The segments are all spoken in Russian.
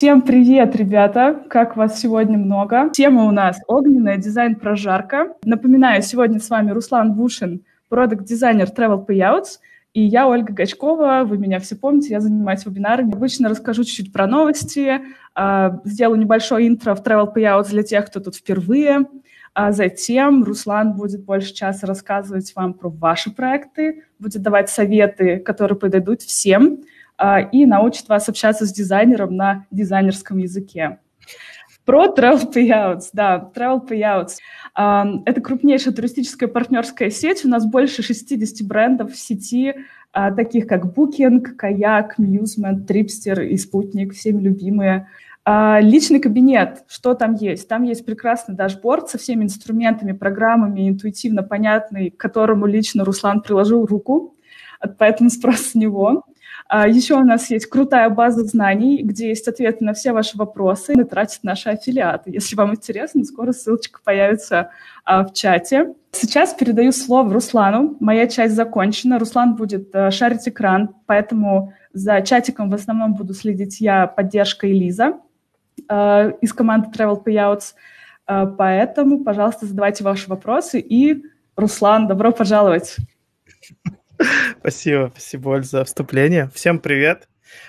Всем привет, ребята! Как вас сегодня много? Тема у нас огненная, дизайн-прожарка. Напоминаю, сегодня с вами Руслан Бушин, продукт-дизайнер Travel Payouts, и я Ольга Гачкова, вы меня все помните, я занимаюсь вебинарами. Обычно расскажу чуть-чуть про новости, а, сделаю небольшое интро в Travel Payouts для тех, кто тут впервые. А затем Руслан будет больше часа рассказывать вам про ваши проекты, будет давать советы, которые подойдут всем. А, и научит вас общаться с дизайнером на дизайнерском языке. Про Travel Payouts, да, Travel Payouts. А, это крупнейшая туристическая партнерская сеть. У нас больше 60 брендов в сети, а, таких как Booking, Kayak, Musement, Tripster и Спутник, всеми любимые. Личный кабинет, что там есть? Там есть прекрасный дашборд со всеми инструментами, программами, интуитивно понятный, к которому лично Руслан приложил руку, поэтому спрос с него. А, Еще у нас есть крутая база знаний, где есть ответы на все ваши вопросы и тратят наши аффилиаты. Если вам интересно, скоро ссылочка появится а, в чате. Сейчас передаю слово Руслану. Моя часть закончена. Руслан будет э, шарить экран, поэтому за чатиком в основном буду следить я, поддержка и Лиза э, из команды Travel Payouts. Э, поэтому, пожалуйста, задавайте ваши вопросы. И, Руслан, добро пожаловать. Спасибо, спасибо, Оль, за вступление. Всем привет.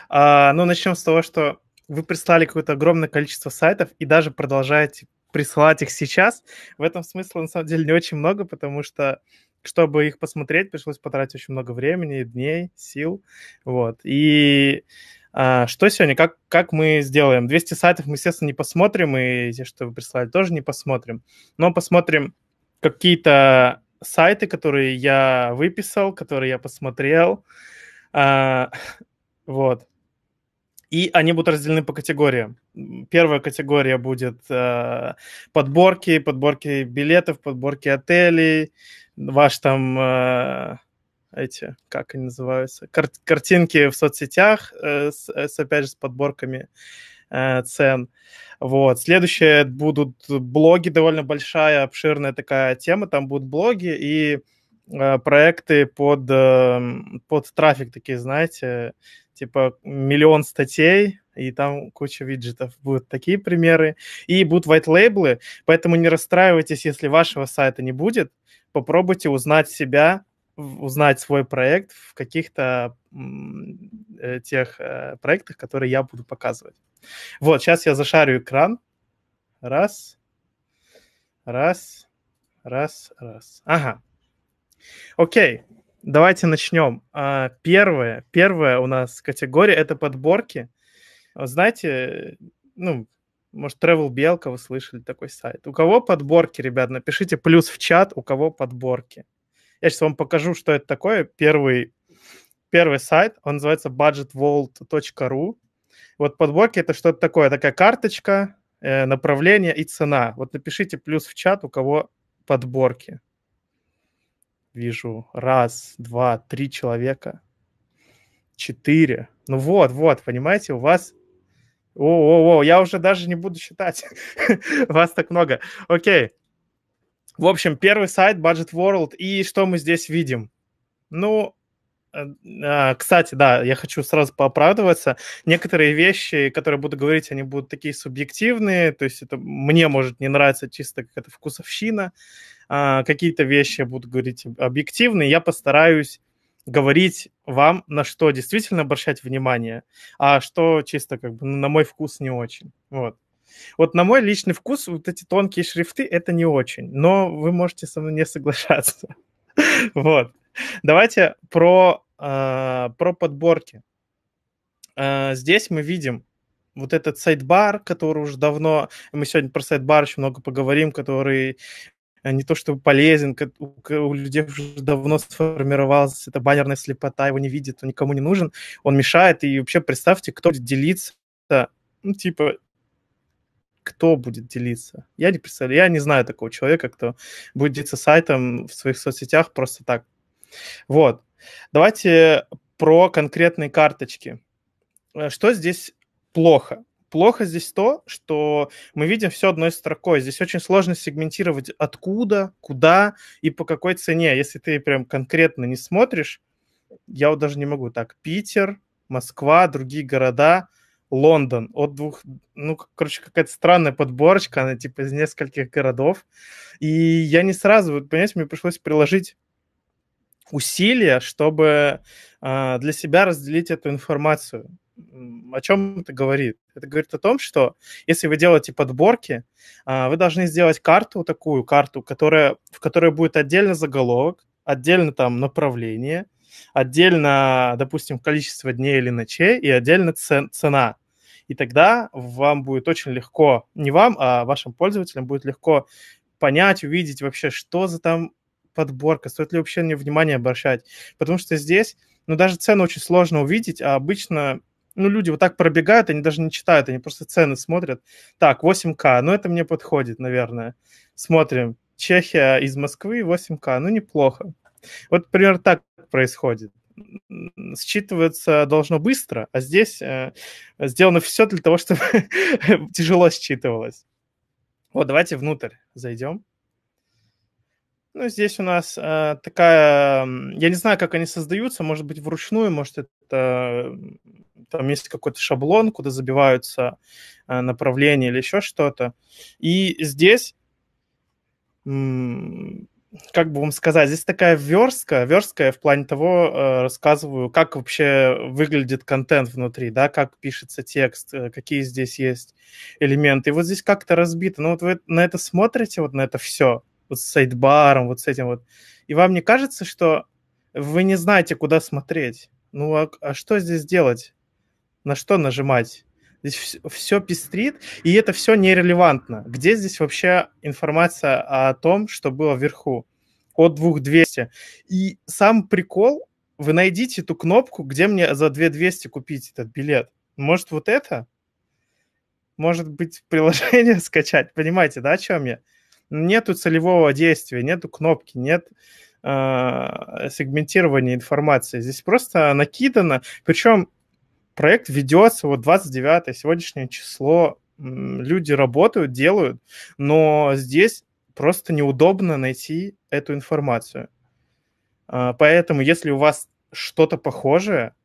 А, ну, начнем с того, что вы прислали какое-то огромное количество сайтов и даже продолжаете присылать их сейчас. В этом смысла, на самом деле, не очень много, потому что, чтобы их посмотреть, пришлось потратить очень много времени, дней, сил. Вот. И а, что сегодня, как, как мы сделаем? 200 сайтов мы, естественно, не посмотрим, и те, что вы прислали, тоже не посмотрим. Но посмотрим какие-то сайты, которые я выписал, которые я посмотрел. А, вот. И они будут разделены по категориям. Первая категория будет э, подборки, подборки билетов, подборки отелей, ваш там э, эти, как они называются, кар- картинки в соцсетях, э, с, э, с, опять же, с подборками. Э, цен. Вот. Следующее будут блоги, довольно большая, обширная такая тема. Там будут блоги и э, проекты под, э, под трафик такие, знаете, типа миллион статей, и там куча виджетов. Будут такие примеры. И будут white лейблы, поэтому не расстраивайтесь, если вашего сайта не будет. Попробуйте узнать себя, узнать свой проект в каких-то Э, тех э, проектах, которые я буду показывать. Вот, сейчас я зашарю экран. Раз, раз, раз, раз. Ага. Окей, давайте начнем. А, первое, первая у нас категория – это подборки. А, знаете, ну, может, Travel Белка, вы слышали такой сайт. У кого подборки, ребят, напишите плюс в чат, у кого подборки. Я сейчас вам покажу, что это такое. Первый первый сайт, он называется budgetworld.ru. Вот подборки это что-то такое, такая карточка, э, направление и цена. Вот напишите плюс в чат, у кого подборки. Вижу раз, два, три человека, четыре. Ну вот, вот, понимаете, у вас... О, о, о, я уже даже не буду считать. вас так много. Окей. В общем, первый сайт Budget World. И что мы здесь видим? Ну, Э, а, кстати, да, я хочу сразу пооправдываться. Некоторые вещи, которые буду говорить, они будут такие субъективные, то есть это мне может не нравиться чисто какая-то вкусовщина. А, какие-то вещи я буду говорить объективные. Я постараюсь говорить вам, на что действительно обращать внимание, а что чисто как бы ну, на мой вкус не очень. Вот. Вот на мой личный вкус вот эти тонкие шрифты это не очень, но вы можете со мной не соглашаться. Вот. Давайте про, э, про подборки. Э, здесь мы видим вот этот сайт-бар, который уже давно... Мы сегодня про сайт-бар еще много поговорим, который э, не то чтобы полезен, у людей уже давно сформировалась эта баннерная слепота, его не видит, он никому не нужен, он мешает, и вообще представьте, кто будет делиться, ну, типа, кто будет делиться? Я не представляю, я не знаю такого человека, кто будет делиться сайтом в своих соцсетях просто так, вот. Давайте про конкретные карточки. Э, что здесь плохо? Плохо здесь то, что мы видим все одной строкой. Здесь очень сложно сегментировать откуда, куда и по какой цене. Если ты прям конкретно не смотришь, я вот даже не могу так. Питер, Москва, другие города, Лондон. От двух, ну, короче, какая-то странная подборочка, она типа из нескольких городов. И я не сразу, вот, понимаете, мне пришлось приложить усилия, чтобы а, для себя разделить эту информацию. О чем это говорит? Это говорит о том, что если вы делаете подборки, а, вы должны сделать карту такую, карту, которая, в которой будет отдельно заголовок, отдельно там направление, отдельно, допустим, количество дней или ночей и отдельно цен цена. И тогда вам будет очень легко, не вам, а вашим пользователям будет легко понять, увидеть вообще, что за там подборка, стоит ли вообще на внимание обращать. Потому что здесь, ну, даже цены очень сложно увидеть, а обычно ну, люди вот так пробегают, они даже не читают, они просто цены смотрят. Так, 8К, ну, это мне подходит, наверное. Смотрим. Чехия из Москвы 8К, ну, неплохо. Вот, примерно так происходит. Считывается должно быстро, а здесь э, сделано все для того, чтобы тяжело считывалось. Вот, давайте внутрь зайдем. Ну, здесь у нас э, такая... Я не знаю, как они создаются. Может быть, вручную, может, это... Там есть какой-то шаблон, куда забиваются э, направления или еще что-то. И здесь... как бы вам сказать, здесь такая верстка, верстка я в плане того э, рассказываю, как вообще выглядит контент внутри, да, как пишется текст, э, какие здесь есть элементы. И вот здесь как-то разбито. Ну вот вы на это смотрите, вот на это все, вот с сайдбаром, вот с этим вот. И вам не кажется, что вы не знаете, куда смотреть? Ну, а, а что здесь делать? На что нажимать? Здесь все, все пестрит, и это все нерелевантно. Где здесь вообще информация о том, что было вверху? От 2200. И сам прикол, вы найдите ту кнопку, где мне за 2200 купить этот билет. Может, вот это? Может быть, приложение скачать? Понимаете, да, о чем я? нету целевого действия, нету кнопки, нет э, сегментирования информации. Здесь просто накидано. Причем проект ведется, вот 29 сегодняшнее число, люди работают, делают, но здесь просто неудобно найти эту информацию. А, поэтому, если у вас что-то похожее,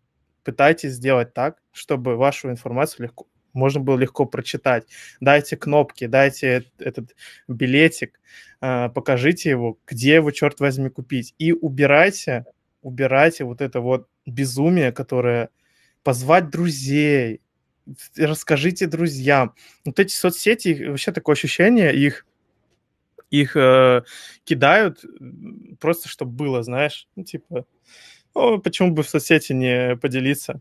пытайтесь сделать так, чтобы вашу информацию легко, можно было легко прочитать. Дайте кнопки, дайте этот билетик, а, покажите его, где его, черт возьми, купить. И убирайте, убирайте вот это вот безумие, которое позвать друзей, расскажите друзьям. Вот эти соцсети, вообще такое ощущение, их их э, кидают просто, чтобы было, знаешь, ну, типа, ну, почему бы в соцсети не поделиться?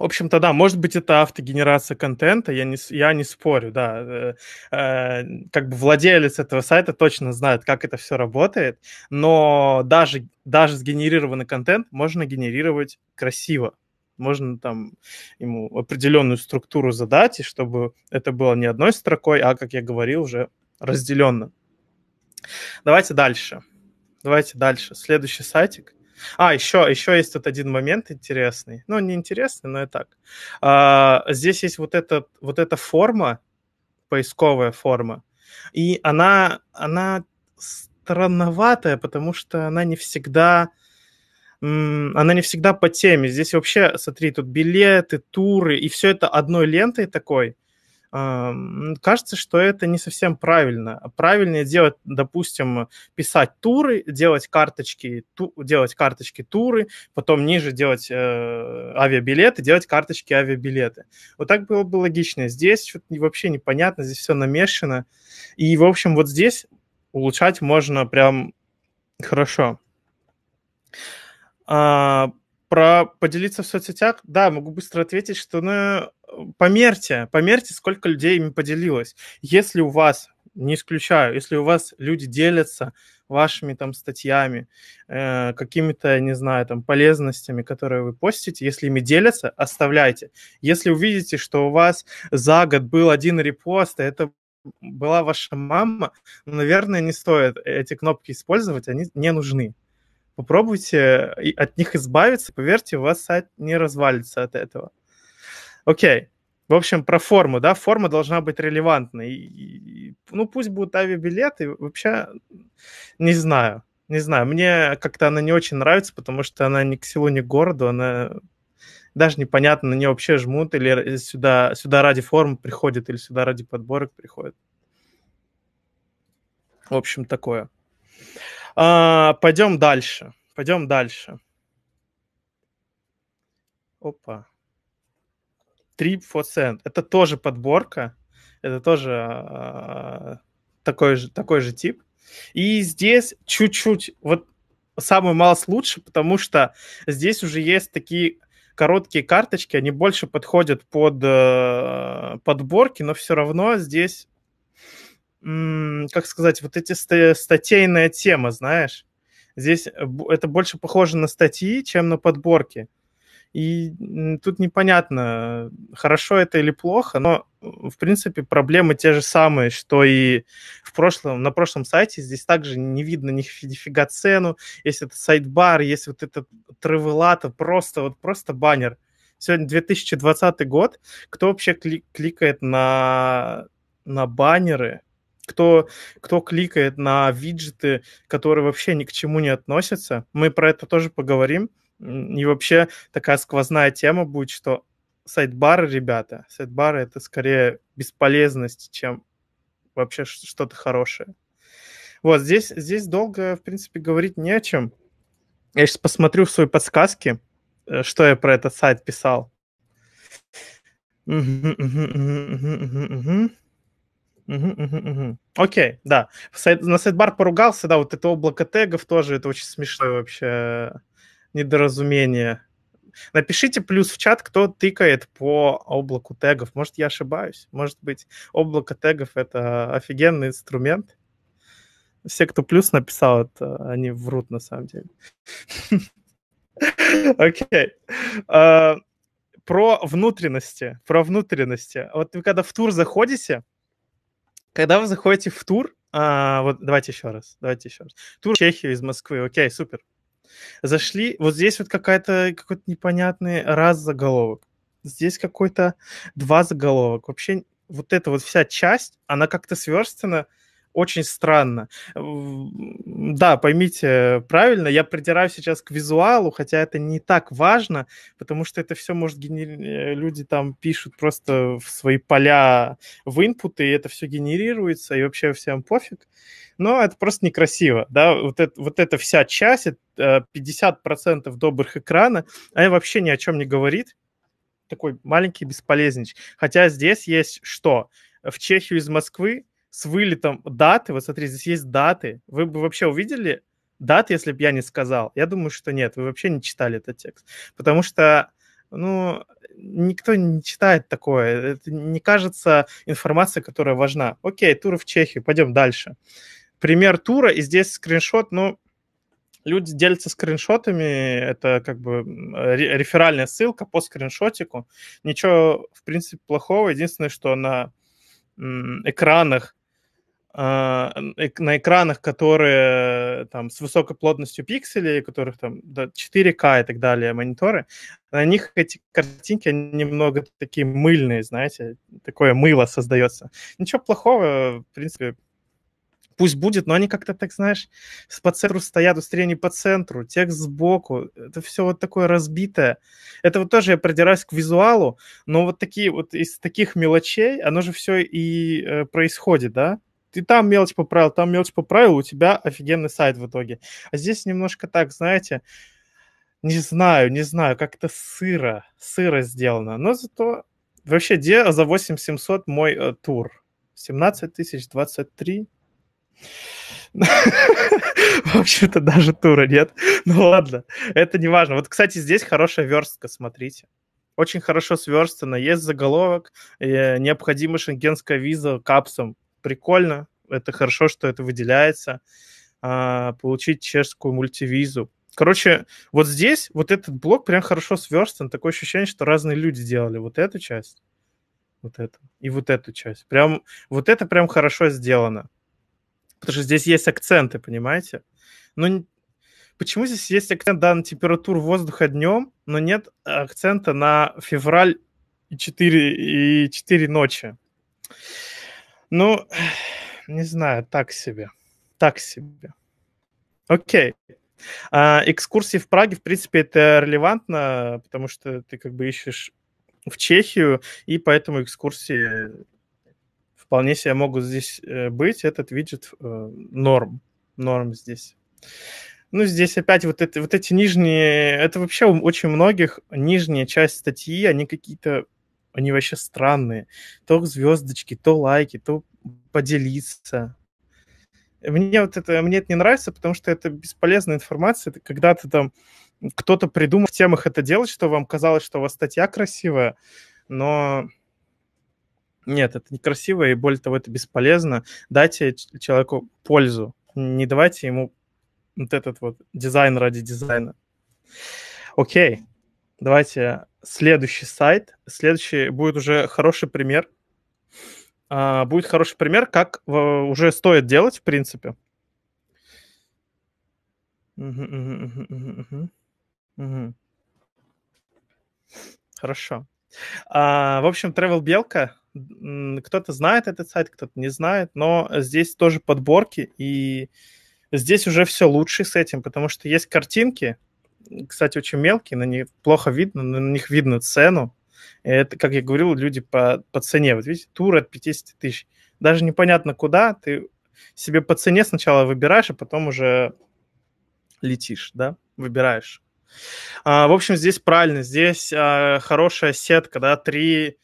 В общем-то, да, может быть, это автогенерация контента, я не, я не спорю, да. Э, э, как бы владелец этого сайта точно знает, как это все работает, но даже, даже сгенерированный контент можно генерировать красиво. Можно там ему определенную структуру задать, и чтобы это было не одной строкой, а, как я говорил, уже разделенно. Давайте дальше. Давайте дальше. Следующий сайтик. А, еще, еще есть тут один момент интересный. Ну, не интересный, но и так. А, здесь есть вот, это, вот эта форма, поисковая форма, и она, она странноватая, потому что она не всегда она не всегда по теме. Здесь вообще, смотри, тут билеты, туры, и все это одной лентой такой – кажется, что это не совсем правильно. Правильнее делать, допустим, писать туры, делать карточки, ту, делать карточки туры, потом ниже делать э, авиабилеты, делать карточки авиабилеты. Вот так было бы логично. Здесь вообще непонятно, здесь все намешано. И, в общем, вот здесь улучшать можно прям хорошо. А, про поделиться в соцсетях, да, могу быстро ответить, что ну, померьте, померьте, сколько людей им поделилось. Если у вас, не исключаю, если у вас люди делятся вашими там статьями, э, какими-то, не знаю, там полезностями, которые вы постите, если ими делятся, оставляйте. Если увидите, что у вас за год был один репост, и это была ваша мама, наверное, не стоит эти кнопки использовать, они не нужны. Попробуйте от них избавиться, поверьте, у вас сайт не развалится от этого. Окей. В общем, про форму, да, форма должна быть релевантной. И, и, ну, пусть будут авиабилеты, вообще не знаю, не знаю. Мне как-то она не очень нравится, потому что она ни к селу, ни к городу, она даже непонятно, на нее вообще жмут или сюда, сюда ради формы приходит или сюда ради подборок приходит. В общем, такое. А, пойдем дальше. Пойдем дальше. Опа. Strip for Sand. Это тоже подборка, это тоже а, такой, же, такой же тип. И здесь чуть-чуть, вот самый малость лучше, потому что здесь уже есть такие короткие карточки, они больше подходят под э, подборки, но все равно здесь, м, как сказать, вот эти статейная тема, знаешь, здесь это больше похоже на статьи, чем на подборки. И тут непонятно, хорошо это или плохо, но, в принципе, проблемы те же самые, что и в прошлом, на прошлом сайте. Здесь также не видно ни фига цену. Есть этот сайт-бар, есть вот этот тревелата, просто, вот просто баннер. Сегодня 2020 год. Кто вообще кли- кликает на, на баннеры? кто, кто кликает на виджеты, которые вообще ни к чему не относятся. Мы про это тоже поговорим. И вообще такая сквозная тема будет, что сайдбары, ребята, сайдбары — это скорее бесполезность, чем вообще что-то хорошее. Вот здесь, здесь долго, в принципе, говорить не о чем. Я сейчас посмотрю в свои подсказки, э, что я про этот сайт писал. Окей, да. На сайт-бар поругался, да, вот это облако тегов тоже, это очень смешно вообще недоразумение. Напишите плюс в чат, кто тыкает по облаку тегов. Может, я ошибаюсь. Может быть, облако тегов — это офигенный инструмент. Все, кто плюс написал, это они врут на самом деле. Окей. А, про внутренности. Про внутренности. Вот вы когда в тур заходите, когда вы заходите в тур, а, вот давайте еще раз, давайте еще раз. Тур в Чехию из Москвы, окей, супер. Зашли, вот здесь вот какая-то какой-то непонятный раз заголовок. Здесь какой-то два заголовок. Вообще вот эта вот вся часть, она как-то сверстана очень странно. Да, поймите правильно, я придираюсь сейчас к визуалу, хотя это не так важно, потому что это все, может, генери... Э, люди там пишут просто в свои поля в инпуты, и это все генерируется, и вообще всем пофиг но это просто некрасиво, да, вот, это, вот эта вся часть, 50% э, добрых экрана, она вообще ни о чем не говорит, такой маленький бесполезнич. Хотя здесь есть что? В Чехию из Москвы с вылетом даты, вот смотри, здесь есть даты. Вы бы вообще увидели даты, если бы я не сказал? Я думаю, что нет, вы вообще не читали этот текст. Потому что, ну, никто не читает такое. Это не кажется информация, которая важна. Окей, туры в Чехию, пойдем дальше пример тура, и здесь скриншот, ну, люди делятся скриншотами, это как бы реферальная ссылка по скриншотику. Ничего, в принципе, плохого. Единственное, что на экранах а, на экранах, которые там с высокой плотностью пикселей, которых там 4К и так далее мониторы, на них эти картинки немного такие мыльные, знаете, такое мыло создается. Ничего плохого, в принципе, пусть будет, но они как-то, так знаешь, по центру стоят, быстрее не по центру, текст сбоку, это все вот такое разбитое. Это вот тоже я продираюсь к визуалу, но вот такие вот из таких мелочей, оно же все и э, происходит, да? ты там мелочь поправил, там мелочь поправил, у тебя офигенный сайт в итоге. А здесь немножко так, знаете, не знаю, не знаю, как-то сыро, сыро сделано. Но зато вообще где за 8700 мой э, тур? 17 тысяч 23 В общем-то, даже тура нет. Ну ладно, это не важно. Вот, кстати, здесь хорошая верстка, смотрите. Очень хорошо сверстано. Есть заголовок. Э, Необходима шенгенская виза капсом. Прикольно. Это хорошо, что это выделяется. А, получить чешскую мультивизу. Короче, вот здесь вот этот блок прям хорошо сверстан. Такое ощущение, что разные люди делали вот эту часть, вот эту и вот эту часть. Прям вот это прям хорошо сделано. Потому что здесь есть акценты, понимаете? Ну, почему здесь есть акцент да, на температуру воздуха днем, но нет акцента на февраль и 4, и 4 ночи? Ну, не знаю, так себе. Так себе. Окей. А, экскурсии в Праге, в принципе, это релевантно, потому что ты как бы ищешь в Чехию, и поэтому экскурсии вполне себе могут здесь э, быть. Этот виджет э, норм, норм здесь. Ну, здесь опять вот, это, вот эти нижние... Это вообще у очень многих нижняя часть статьи, они какие-то... Они вообще странные. То звездочки, то лайки, то поделиться. Мне вот это, мне это не нравится, потому что это бесполезная информация. Это когда ты там кто-то придумал в темах это делать, что вам казалось, что у вас статья красивая, но нет, это некрасиво, и более того, это бесполезно. Дайте человеку пользу, не давайте ему вот этот вот дизайн ради дизайна. Окей, давайте следующий сайт. Следующий будет уже хороший пример. А, будет хороший пример, как э, уже стоит делать, в принципе. Хорошо. А, в общем, Travel Белка кто-то знает этот сайт, кто-то не знает, но здесь тоже подборки, и здесь уже все лучше с этим, потому что есть картинки, кстати, очень мелкие, на них плохо видно, но на них видно цену. И это, как я говорил, люди по, по цене. Вот видите, тур от 50 тысяч. Даже непонятно куда, ты себе по цене сначала выбираешь, а потом уже летишь, да, выбираешь. А, в общем, здесь правильно, здесь а, хорошая сетка, да, три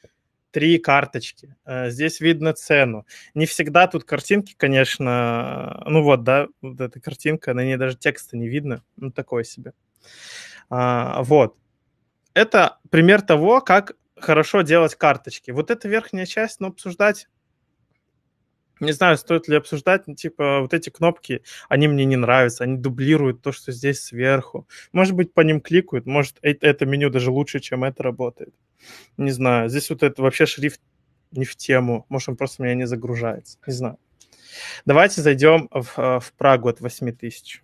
три карточки. Э, здесь видно цену. Не всегда тут картинки, конечно, э, ну вот, да, вот эта картинка, на ней даже текста не видно, ну такое себе. А, вот. Это пример того, как хорошо делать карточки. Вот эта верхняя часть, но ну, обсуждать не знаю, стоит ли обсуждать, но, ну, типа, вот эти кнопки, они мне не нравятся, они дублируют то, что здесь сверху. Может быть, по ним кликают, может, э, это меню даже лучше, чем это работает. Не знаю, здесь вот это вообще шрифт не в тему, может, он просто меня не загружается, не знаю. Давайте зайдем в, э, в Прагу от 8000.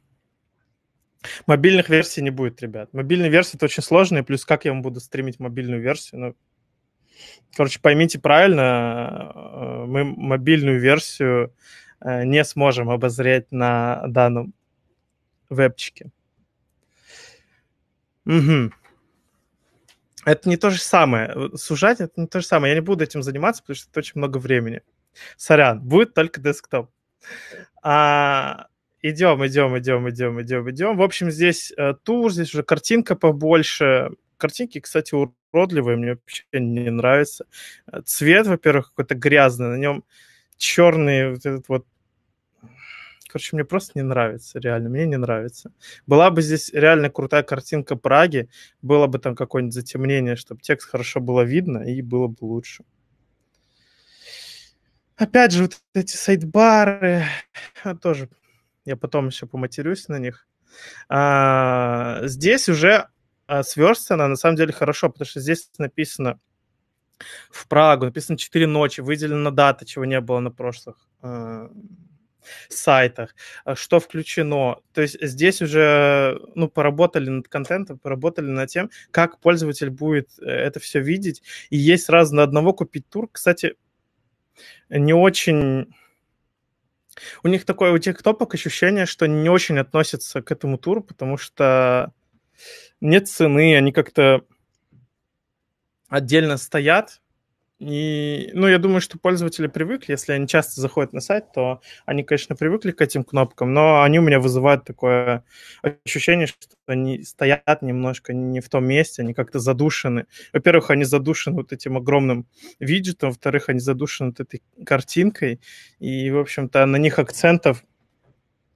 Мобильных версий не будет, ребят. Мобильные версии это очень сложные, плюс как я вам буду стримить мобильную версию, ну, Короче, поймите правильно, э, мы мобильную версию э, не сможем обозреть на данном вебчике. Угу. Это не то же самое. Сужать это не то же самое. Я не буду этим заниматься, потому что это очень много времени. Сорян, будет только десктоп. А, идем, идем, идем, идем, идем, идем. В общем, здесь э, тур, здесь уже картинка побольше. Картинки, кстати, у уродливый, мне вообще не нравится. Э, цвет, во-первых, какой-то грязный, на нем черный вот этот вот Короче, мне просто не нравится, реально, мне не нравится. Была бы здесь реально крутая картинка Праги, было бы там какое-нибудь затемнение, чтобы текст хорошо было видно, и было бы лучше. Опять же, вот эти сайдбары, а, тоже я потом еще поматерюсь на них. А, здесь уже а, сверстана, на самом деле хорошо, потому что здесь написано в Прагу, написано 4 ночи, выделена дата, чего не было на прошлых а, сайтах, а, что включено. То есть здесь уже ну, поработали над контентом, поработали над тем, как пользователь будет э, это все видеть. И есть сразу на одного купить тур. Кстати, не очень... У них такое, у тех топок ощущение, что не очень относятся к этому туру, потому что нет цены, они как-то отдельно стоят. И, ну, я думаю, что пользователи привыкли, если они часто заходят на сайт, то они, конечно, привыкли к этим кнопкам, но они у меня вызывают такое ощущение, что они стоят немножко не в том месте, они как-то задушены. Во-первых, они задушены вот этим огромным виджетом, во-вторых, они задушены вот этой картинкой, и, в общем-то, на них акцентов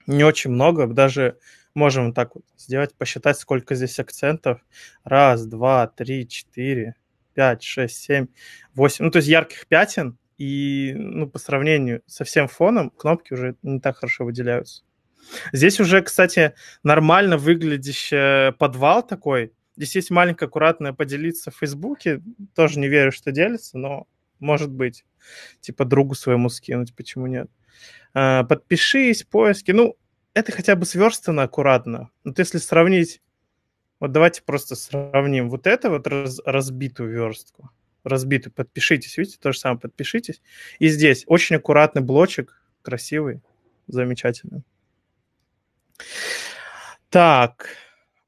не очень много, даже можем так вот сделать, посчитать, сколько здесь акцентов. Раз, два, три, четыре, пять, шесть, семь, восемь. Ну, то есть ярких пятен, и ну, по сравнению со всем фоном кнопки уже не так хорошо выделяются. Здесь уже, кстати, нормально выглядящий э, подвал такой. Здесь есть маленькая аккуратное поделиться в Фейсбуке. Тоже не верю, что делится, но может быть. Типа другу своему скинуть, почему нет. Э, подпишись, поиски. Ну, это хотя бы сверстано аккуратно. Вот если сравнить, вот давайте просто сравним вот это вот раз, разбитую верстку, разбитую, подпишитесь, видите, то же самое, подпишитесь. И здесь очень аккуратный блочек, красивый, замечательный. Так,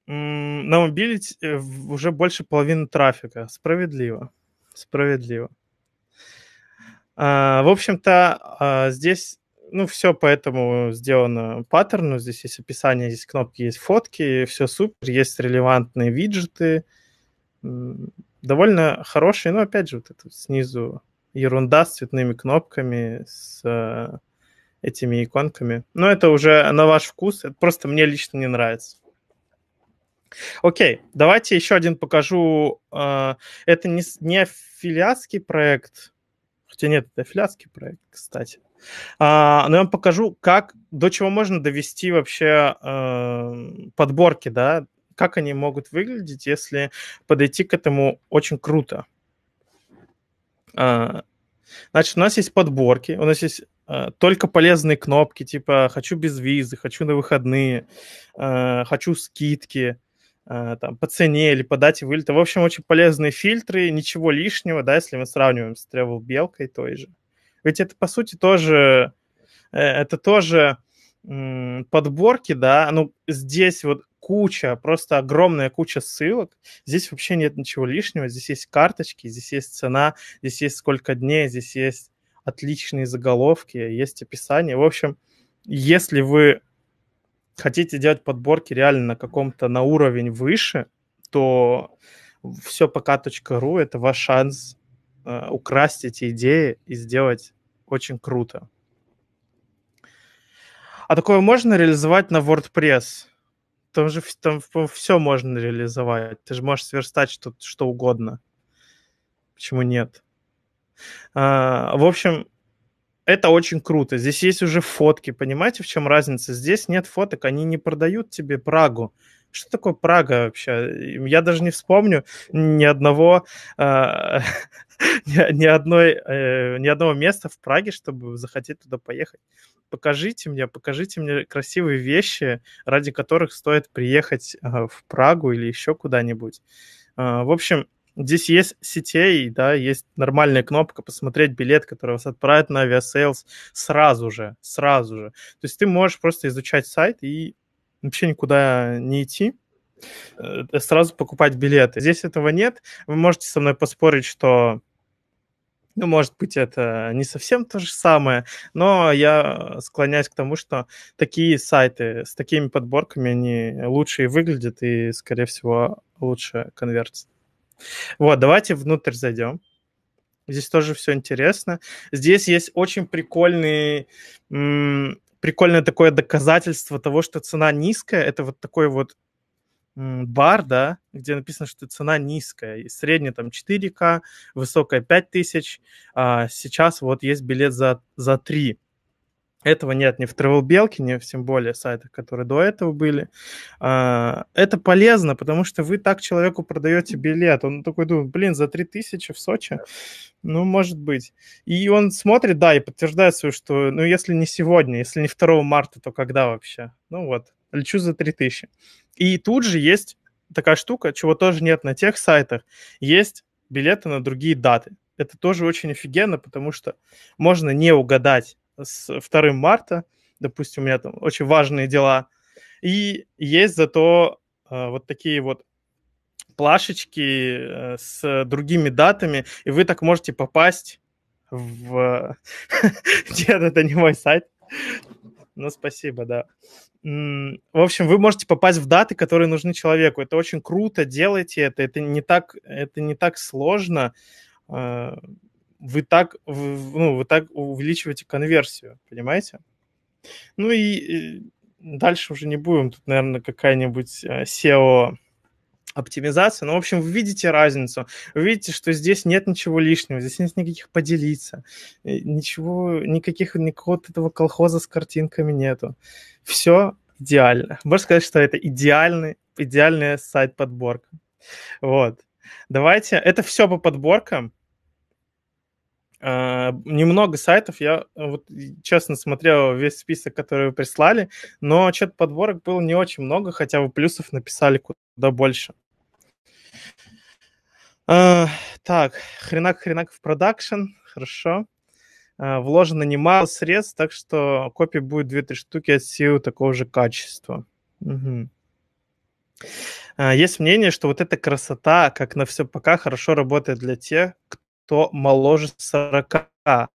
на мобилити э, уже больше половины трафика. Справедливо, справедливо. А, в общем-то, а, здесь ну, все поэтому сделано паттерну. Здесь есть описание, здесь кнопки, есть фотки, все супер, есть релевантные виджеты. Довольно хорошие, но, ну, опять же, вот это снизу ерунда с цветными кнопками, с э, этими иконками. Но это уже на ваш вкус, это просто мне лично не нравится. Окей, давайте еще один покажу. Э, это не, не аффилиатский проект, Хотя нет, это филиатский проект, кстати. А, но ну, я вам покажу, как, до чего можно довести вообще э, подборки, да, как они могут выглядеть, если подойти к этому очень круто. А, значит, у нас есть подборки, у нас есть э, только полезные кнопки, типа «хочу без визы», «хочу на выходные», э, «хочу скидки», Э, там, по цене или по дате вылета. В общем, очень полезные фильтры, ничего лишнего, да, если мы сравниваем с travel белкой той же. Ведь это, по сути, тоже, э, это тоже подборки, да, ну, здесь вот куча, просто огромная куча ссылок. Здесь вообще нет ничего лишнего. Здесь есть карточки, здесь есть цена, здесь есть сколько дней, здесь есть отличные заголовки, есть описание. В общем, если вы хотите делать подборки реально на каком-то на уровень выше, то все пока.ру это ваш шанс э, украсть эти идеи и сделать очень круто. А такое можно реализовать на WordPress? Там же там все можно реализовать. Ты же можешь сверстать что, что угодно. Почему нет? А, в общем, это очень круто. Здесь есть уже фотки, понимаете, в чем разница? Здесь нет фоток, они не продают тебе Прагу. Что такое Прага вообще? Э, я даже не вспомню ни одного, а, ни, одной, э, ни одного места в Праге, чтобы захотеть туда поехать. Покажите мне, покажите мне красивые вещи, ради которых стоит приехать а, в Прагу или еще куда-нибудь. А, в общем, Здесь есть сетей, да, есть нормальная кнопка посмотреть билет, который вас отправит на авиасейлс сразу же, сразу же. То есть ты можешь просто изучать сайт и вообще никуда не идти, э, э, сразу покупать билеты. Здесь этого нет. Вы можете со мной поспорить, что ну, может быть, это не совсем то же самое, но я склоняюсь к тому, что такие сайты с такими подборками, они лучше и выглядят, и, скорее всего, лучше конвертят. Вот, давайте внутрь зайдем. Здесь тоже все интересно. Здесь есть очень прикольный, прикольное такое доказательство того, что цена низкая. Это вот такой вот бар, да, где написано, что цена низкая. И средняя там 4К, высокая 5000. А сейчас вот есть билет за, за 3. Этого нет ни в Travelbelке, ни в тем более сайтах, которые до этого были. А, это полезно, потому что вы так человеку продаете билет. Он такой думает, блин, за 3000 в Сочи? Ну, может быть. И он смотрит, да, и подтверждает свою, что, ну, если не сегодня, если не 2 марта, то когда вообще? Ну вот, лечу за 3000. И тут же есть такая штука, чего тоже нет на тех сайтах. Есть билеты на другие даты. Это тоже очень офигенно, потому что можно не угадать с 2 марта, допустим, у меня там очень важные дела. И есть зато э, вот такие вот плашечки э, с другими датами, и вы так можете попасть в... Нет, это не мой сайт. Ну, спасибо, да. В общем, вы можете попасть в даты, которые нужны человеку. Это очень круто, делайте это. Это не так, это не так сложно. Э, вы так, ну, вы так увеличиваете конверсию, понимаете? Ну и э, дальше уже не будем. Тут, наверное, какая-нибудь э, SEO оптимизация. Ну, в общем, вы видите разницу. Вы видите, что здесь нет ничего лишнего, здесь нет никаких поделиться, э, ничего, никаких, никакого этого колхоза с картинками нету. Все идеально. Можно сказать, что это идеальный, идеальная сайт-подборка. Вот. Давайте, это все по подборкам. А, немного сайтов, я э, вот честно смотрел весь список, который вы прислали, но что-то подборок было не очень много, хотя вы плюсов написали куда больше. А, так, хренак, хренак в продакшн, хорошо. А, вложено немало средств, так что копий будет 2-3 штуки от сил такого же качества. Угу. Есть мнение, что вот эта красота, как на все пока, хорошо работает для тех, кто моложе 40. А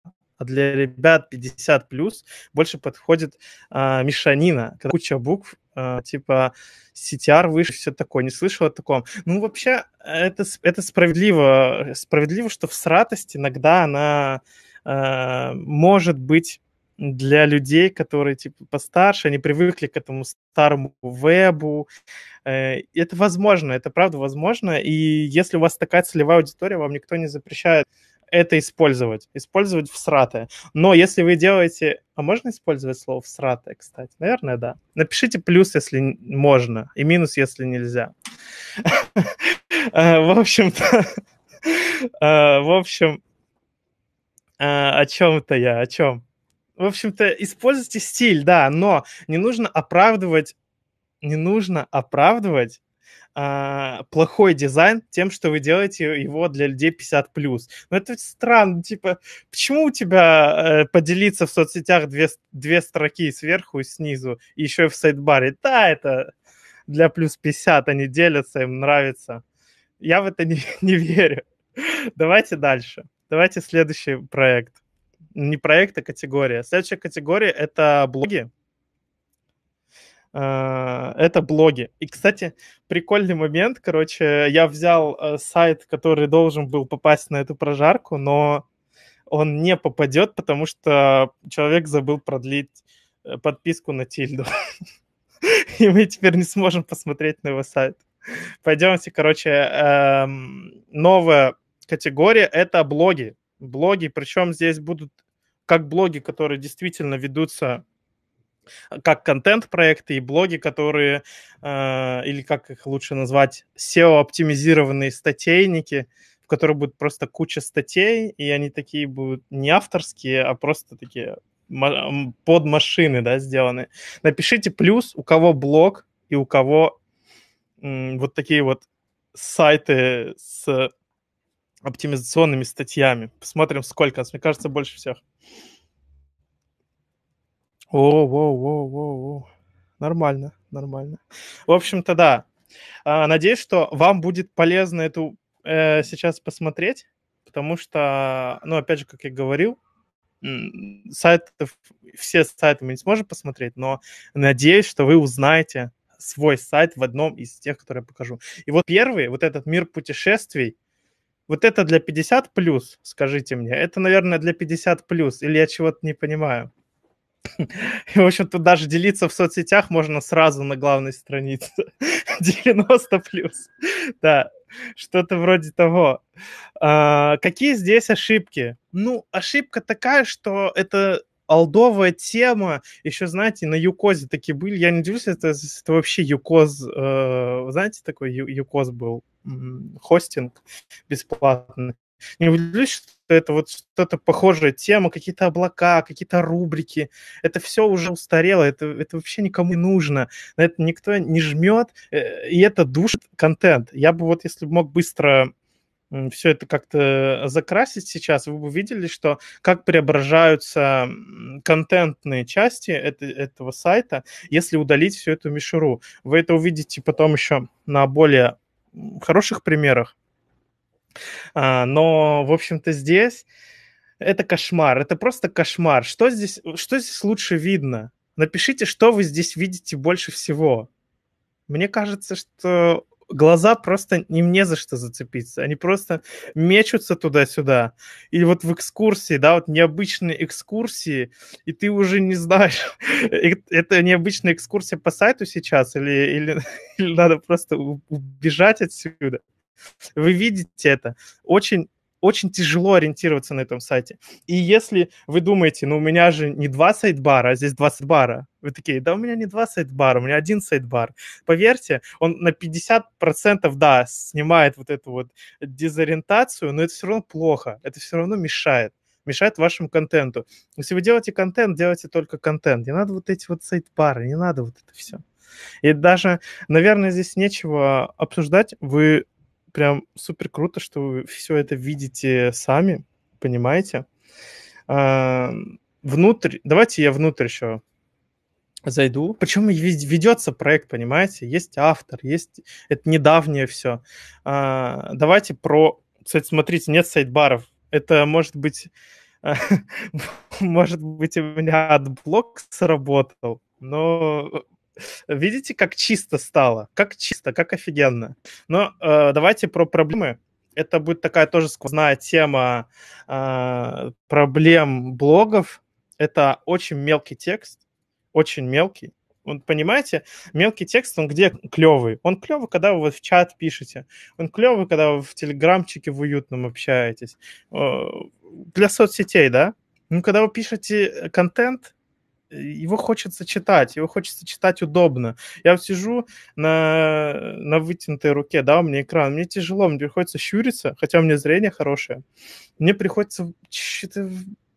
для ребят 50 плюс больше подходит а, мешанина, когда куча букв, а, типа CTR выше, все такое. Не слышал о таком. Ну, вообще, это, это справедливо. Справедливо, что в сратости иногда она а, может быть для людей, которые типа постарше, они привыкли к этому старому вебу. Э, это возможно, это правда возможно. И если у вас такая целевая аудитория, вам никто не запрещает это использовать, использовать всратое. Но если вы делаете... А можно использовать слово всратое, кстати? Наверное, да. Напишите плюс, если можно, и минус, если нельзя. Э, в общем-то... Э, в общем, о чем-то я, о чем? в общем-то, используйте стиль, да, но не нужно оправдывать, не нужно оправдывать а, плохой дизайн тем, что вы делаете его для людей 50 плюс. Но ну, это странно, типа, почему у тебя э, поделиться в соцсетях две, две строки сверху и снизу, и еще и в сайдбаре? Да, это для плюс 50, они делятся, им нравится. Я в это не, не верю. Давайте дальше. Давайте следующий проект не проект, а категория. Следующая категория – это блоги. Э, это блоги. И, кстати, прикольный момент, короче, я взял э, сайт, который должен был попасть на эту прожарку, но он не попадет, потому что человек забыл продлить э, подписку на Тильду. И мы теперь не сможем посмотреть на его сайт. Пойдемте, короче, эм, новая категория — это блоги блоги, причем здесь будут как блоги, которые действительно ведутся э, как контент-проекты и блоги, которые, э, или как их лучше назвать, SEO-оптимизированные статейники, в которых будет просто куча статей, и они такие будут не авторские, а просто такие под машины, да, сделаны. Напишите плюс, у кого блог и у кого м, вот такие вот сайты с оптимизационными статьями. Посмотрим, сколько. Мне кажется, больше всех. О, воу, воу, воу, воу. Нормально, нормально. В общем-то, да. А, надеюсь, что вам будет полезно эту э, сейчас посмотреть, потому что, ну, опять же, как я говорил, сайтов, все сайты мы не сможем посмотреть, но надеюсь, что вы узнаете свой сайт в одном из тех, которые я покажу. И вот первый, вот этот мир путешествий – вот это для 50 плюс, скажите мне. Это, наверное, для 50 плюс, или я чего-то не понимаю. И, в общем-то, даже делиться в соцсетях можно сразу на главной странице. 90 плюс. Да, что-то вроде того. А, какие здесь ошибки? Ну, ошибка такая, что это алдовая тема. Еще, знаете, на Юкозе такие были. Я не удивлюсь, это, это вообще Юкоз, э, знаете, такой Юкоз был хостинг бесплатный. Не удивлюсь, что это вот что-то похожая тема, какие-то облака, какие-то рубрики. Это все уже устарело, это, это вообще никому не нужно. На это никто не жмет, э, и это душит контент. Я бы вот, если бы мог быстро все это как-то закрасить сейчас, вы бы видели, что как преображаются контентные части это, этого сайта, если удалить всю эту мишуру. Вы это увидите потом еще на более хороших примерах. А, но, в общем-то, здесь это кошмар, это просто кошмар. Что здесь, что здесь лучше видно? Напишите, что вы здесь видите больше всего. Мне кажется, что глаза просто им не за что зацепиться. Они просто мечутся туда-сюда. И вот в экскурсии, да, вот необычные экскурсии, и ты уже не знаешь, это необычная экскурсия по сайту сейчас, или, или, или надо просто убежать отсюда. Вы видите это. Очень очень тяжело ориентироваться на этом сайте. И если вы думаете, ну у меня же не два сайт-бара, а здесь два сайт-бара, вы такие, да у меня не два сайт-бара, у меня один сайт-бар. Поверьте, он на 50% да, снимает вот эту вот дезориентацию, но это все равно плохо, это все равно мешает мешает вашему контенту. Если вы делаете контент, делайте только контент. Не надо вот эти вот сайт-бары, не надо вот это все. И даже, наверное, здесь нечего обсуждать. Вы прям супер круто, что вы все это видите сами, понимаете. А, внутрь, давайте я внутрь еще зайду. Причем ведется проект, понимаете, есть автор, есть это недавнее все. А, давайте про, кстати, смотрите, нет сайт-баров. Это может быть, а, может быть, у меня отблок сработал, но Видите, как чисто стало? Как чисто, как офигенно. Но э, давайте про проблемы. Это будет такая тоже сквозная тема э, проблем блогов. Это очень мелкий текст, очень мелкий. Вот понимаете, мелкий текст, он где клевый? Он клевый, когда вы вот в чат пишете. Он клевый, когда вы в телеграмчике в уютном общаетесь. Э, для соцсетей, да? Ну, когда вы пишете контент, его хочется читать, его хочется читать удобно. Я сижу на, на вытянутой руке, да, у меня экран, мне тяжело, мне приходится щуриться, хотя у меня зрение хорошее. Мне приходится что-то,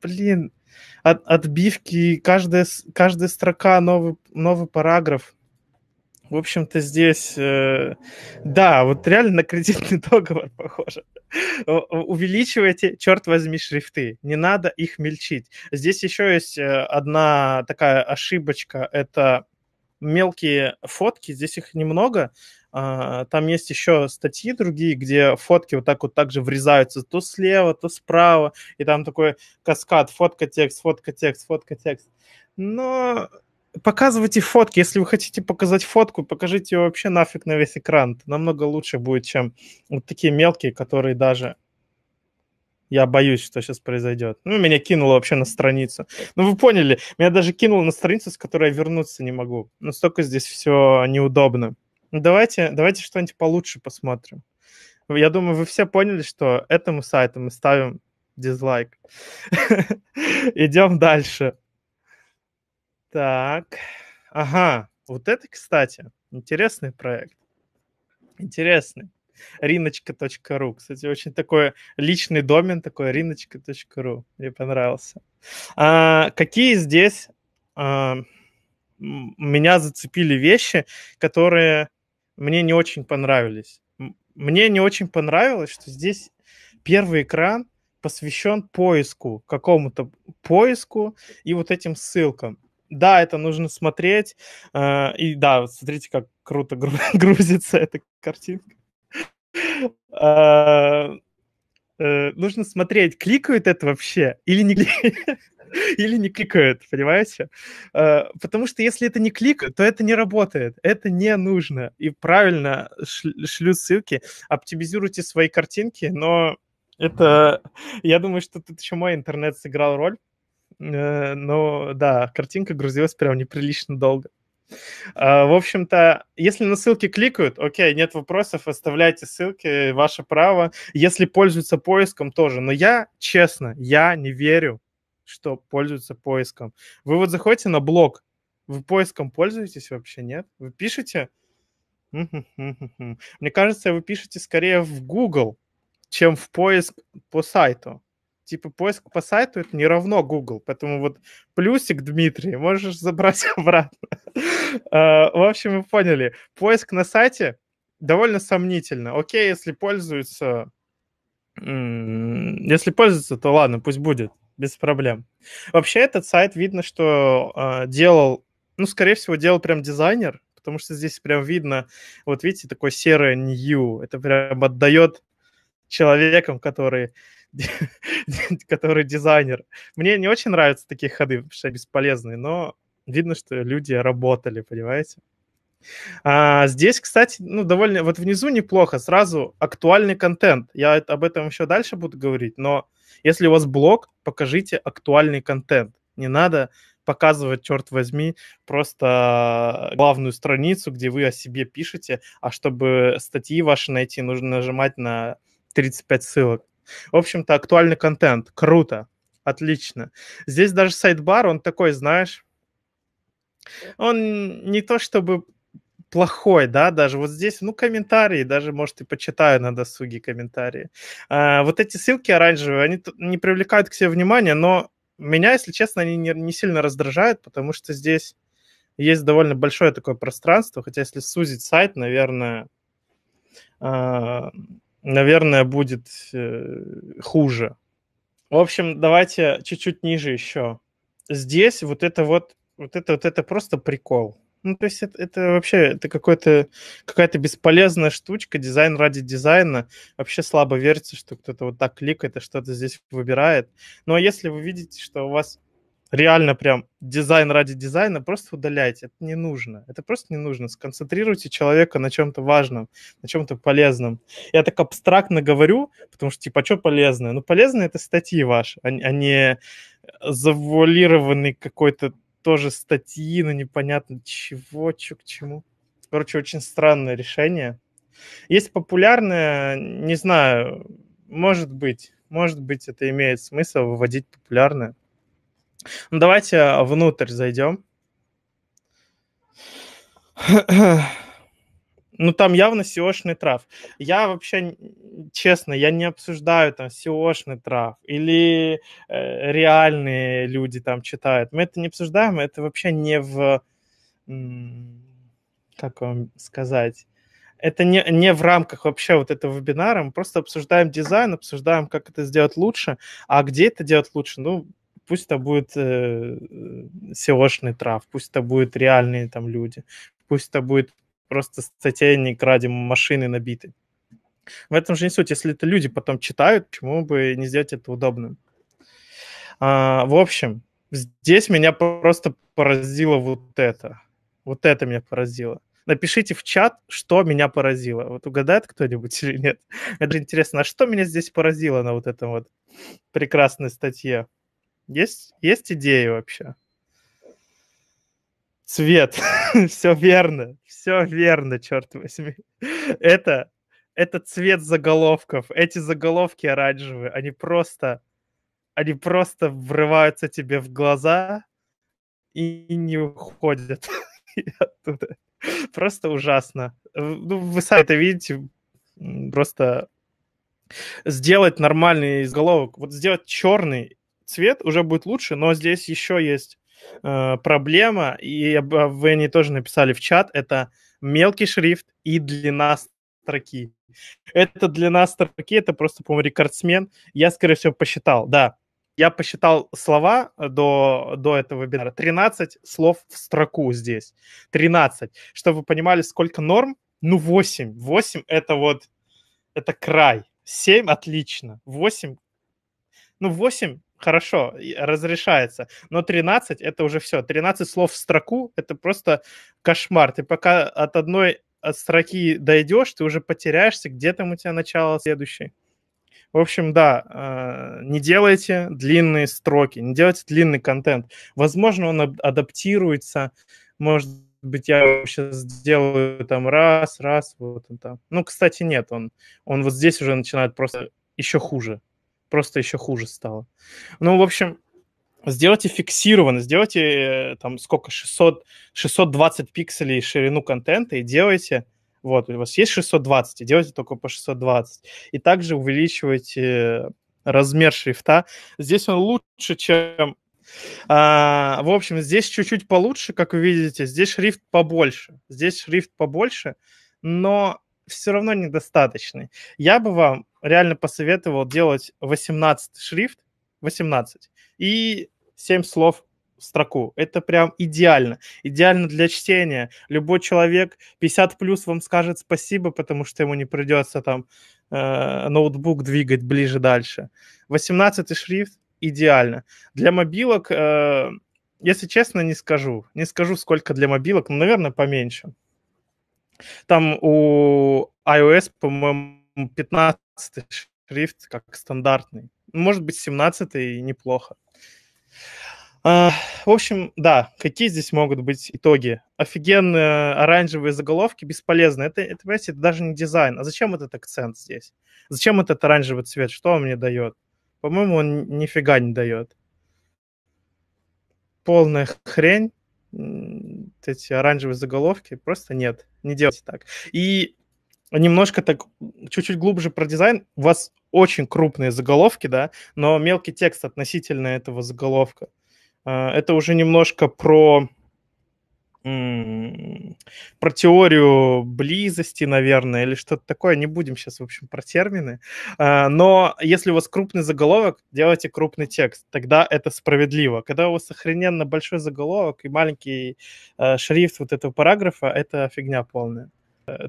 блин, от, отбивки, каждая, каждая строка, новый, новый параграф. В общем-то, здесь, э, да, вот реально на кредитный договор похоже. Увеличивайте, черт возьми, шрифты. Не надо их мельчить. Здесь еще есть э, одна такая ошибочка. Это мелкие фотки. Здесь их немного. А, там есть еще статьи другие, где фотки вот так вот также врезаются то слева, то справа, и там такой каскад, фотка-текст, фотка-текст, фотка-текст. Но показывайте фотки. Если вы хотите показать фотку, покажите ее вообще нафиг на весь экран. Это намного лучше будет, чем вот такие мелкие, которые даже... Я боюсь, что сейчас произойдет. Ну, меня кинуло вообще на страницу. Ну, вы поняли, меня даже кинуло на страницу, с которой я вернуться не могу. Настолько здесь все неудобно. Ну, давайте, давайте что-нибудь получше посмотрим. Я думаю, вы все поняли, что этому сайту мы ставим дизлайк. Идем дальше. Так. Ага. Вот это, кстати, интересный проект. Интересный. Риночка.ру. Кстати, очень такой личный домен такой риночка.ру. Мне понравился. А, какие здесь а, меня зацепили вещи, которые мне не очень понравились. Мне не очень понравилось, что здесь первый экран посвящен поиску, какому-то поиску и вот этим ссылкам да, это нужно смотреть. Э, и да, смотрите, как круто грузится эта картинка. Э, э, нужно смотреть, кликают это вообще или не кликают. Или не кликают, понимаете? Потому что если это не клик, то это не работает, это не нужно. И правильно шлю ссылки, оптимизируйте свои картинки, но это... Я думаю, что тут еще мой интернет сыграл роль, Э, но да, картинка грузилась прям неприлично долго. А, в общем-то, если на ссылки кликают, окей, нет вопросов, оставляйте ссылки, ваше право. Если пользуются поиском, тоже. Но я, честно, я не верю, что пользуются поиском. Вы вот заходите на блог, вы поиском пользуетесь вообще, нет? Вы пишете? Мне кажется, вы пишете скорее в Google, чем в поиск по сайту типа поиск по сайту это не равно Google, поэтому вот плюсик, Дмитрий, можешь забрать обратно. А, в общем, вы поняли. Поиск на сайте довольно сомнительно. Окей, если пользуется, Если пользуется, то ладно, пусть будет, без проблем. Вообще этот сайт видно, что а, делал, ну, скорее всего, делал прям дизайнер, потому что здесь прям видно, вот видите, такой серый new, это прям отдает человеком, который который дизайнер. Мне не очень нравятся такие ходы, потому что бесполезные, но видно, что люди работали, понимаете? А, здесь, кстати, ну, довольно... Вот внизу неплохо, сразу актуальный контент. Я об этом еще дальше буду говорить, но если у вас блог, покажите актуальный контент. Не надо показывать, черт возьми, просто главную страницу, где вы о себе пишете, а чтобы статьи ваши найти, нужно нажимать на 35 ссылок. В общем-то, актуальный контент. Круто. Отлично. Здесь даже сайт-бар, он такой, знаешь, он не то чтобы плохой, да, даже вот здесь, ну, комментарии, даже, может, и почитаю на досуге комментарии. А, вот эти ссылки оранжевые, они не привлекают к себе внимания, но меня, если честно, они не, не сильно раздражают, потому что здесь есть довольно большое такое пространство, хотя если сузить сайт, наверное, а, наверное, будет э, хуже. В общем, давайте чуть-чуть ниже еще. Здесь вот это вот, вот это вот это просто прикол. Ну, то есть это, это вообще это какой-то, какая-то бесполезная штучка, дизайн ради дизайна. Вообще слабо верится, что кто-то вот так кликает и что-то здесь выбирает. Но если вы видите, что у вас реально прям дизайн ради дизайна, просто удаляйте. Это не нужно. Это просто не нужно. Сконцентрируйте человека на чем-то важном, на чем-то полезном. Я так абстрактно говорю, потому что, типа, а что полезное? Ну, полезное — это статьи ваши, а, а не э, завуалированный какой-то тоже статьи, но ну, непонятно чего, чё к чему. Короче, очень странное решение. Есть популярное, не знаю, может быть, может быть, это имеет смысл выводить популярное. Ну, давайте а, внутрь зайдем. Ну, там явно seo трав. Я вообще, честно, я не обсуждаю там seo трав или э, реальные люди там читают. Мы это не обсуждаем, это вообще не в... Как вам сказать? Это не, не в рамках вообще вот этого вебинара. Мы просто обсуждаем дизайн, обсуждаем, как это сделать лучше. А где это делать лучше? Ну, пусть это будет э, seo трав, пусть это будут реальные там люди, пусть это будет просто статейник ради машины набитой. В этом же не суть. Если это люди потом читают, почему бы не сделать это удобным? А, в общем, здесь меня просто поразило вот это. Вот это меня поразило. Напишите в чат, что меня поразило. Вот угадает кто-нибудь или нет? Это интересно, а что меня здесь поразило на вот этом вот прекрасной статье? Есть, есть идеи вообще? Цвет. все верно. Все верно, черт возьми. это, это цвет заголовков. Эти заголовки оранжевые. Они просто, они просто врываются тебе в глаза и не уходят оттуда. Просто ужасно. Ну, вы сами это видите. Просто сделать нормальный заголовок. Вот сделать черный цвет, уже будет лучше, но здесь еще есть э, проблема, и а, вы они тоже написали в чат, это мелкий шрифт и длина строки. Это длина строки, это просто, по-моему, рекордсмен. Я, скорее всего, посчитал, да. Я посчитал слова до, до этого вебинара. 13 слов в строку здесь. 13. Чтобы вы понимали, сколько норм? Ну, 8. 8 — это вот... Это край. 7 — отлично. 8 ну, 8 хорошо, разрешается. Но 13 это уже все. 13 слов в строку это просто кошмар. Ты пока от одной от строки дойдешь, ты уже потеряешься, где там у тебя начало следующей. В общем, да, э, не делайте длинные строки, не делайте длинный контент. Возможно, он адаптируется, может быть, я сейчас сделаю там раз, раз, вот он там. Ну, кстати, нет, он, он вот здесь уже начинает просто еще хуже просто еще хуже стало. Ну, в общем, сделайте фиксированно, сделайте э, там сколько, 600, 620 пикселей ширину контента и делайте, вот, у вас есть 620, и делайте только по 620. И также увеличивайте э, размер шрифта. Здесь он лучше, чем... А, в общем, здесь чуть-чуть получше, как вы видите. Здесь шрифт побольше. Здесь шрифт побольше, но все равно недостаточный. Я бы вам реально посоветовал делать 18 шрифт, 18, и 7 слов в строку. Это прям идеально. Идеально для чтения. Любой человек 50 плюс вам скажет спасибо, потому что ему не придется там э, ноутбук двигать ближе дальше. 18 шрифт идеально. Для мобилок, э, если честно, не скажу. Не скажу, сколько для мобилок, но, наверное, поменьше. Там у iOS, по-моему, 15 шрифт как стандартный. Может быть, 17 неплохо. Uh, в общем, да, какие здесь могут быть итоги? Офигенные оранжевые заголовки бесполезны. Это, это, понимаете, это даже не дизайн. А зачем этот акцент здесь? Зачем этот оранжевый цвет? Что он мне дает? По-моему, он нифига не дает. Полная хрень. Эти оранжевые заголовки просто нет. Не делайте так. И немножко так чуть-чуть глубже про дизайн. У вас очень крупные заголовки, да, но мелкий текст относительно этого заголовка. А, это уже немножко про про теорию близости, наверное, или что-то такое. Не будем сейчас, в общем, про термины. А, но если у вас крупный заголовок, делайте крупный текст. Тогда это справедливо. Когда у вас охрененно большой заголовок и маленький э, шрифт вот этого параграфа, это фигня полная.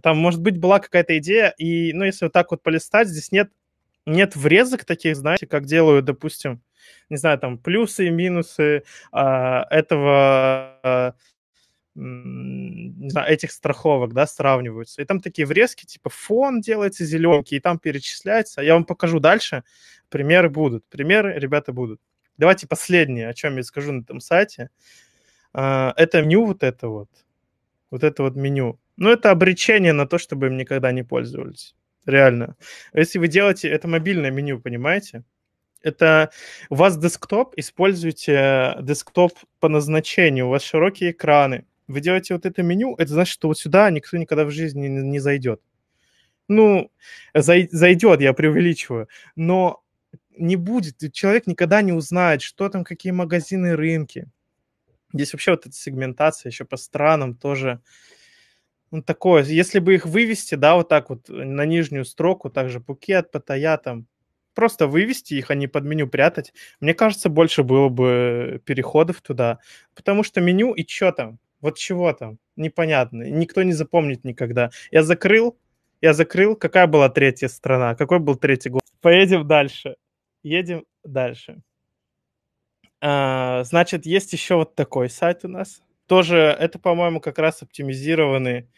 Там, может быть, была какая-то идея, и, ну, если вот так вот полистать, здесь нет, нет врезок таких, знаете, как делают, допустим, не знаю, там, плюсы и минусы э, этого, э, не знаю, этих страховок, да, сравниваются. И там такие врезки, типа, фон делается зелененький, и там перечисляется. Я вам покажу дальше, примеры будут, примеры, ребята, будут. Давайте последнее, о чем я скажу на этом сайте. Э, это меню вот это вот, вот это вот меню ну, это обречение на то, чтобы им никогда не пользовались. Реально. Если вы делаете... Это мобильное меню, понимаете? Это у вас десктоп, используйте э, десктоп по назначению, у вас широкие экраны. Вы делаете вот это меню, это значит, что вот сюда никто никогда в жизни не зайдет. Ну, зайдет, я преувеличиваю, но не будет, человек никогда не узнает, что там, какие магазины, рынки. Здесь вообще вот эта сегментация еще по странам тоже ну, такое, если бы их вывести, да, вот так вот э, на нижнюю строку, также букет, патая там, просто вывести их, а не под меню прятать, мне кажется, больше было бы э, переходов туда, потому что меню и что там, вот чего там, непонятно, никто не запомнит никогда. Я закрыл, я закрыл, какая была третья страна, какой был третий год. Поедем дальше, едем дальше. А, значит, есть еще вот такой сайт у нас – тоже это, по-моему, как раз оптимизированный,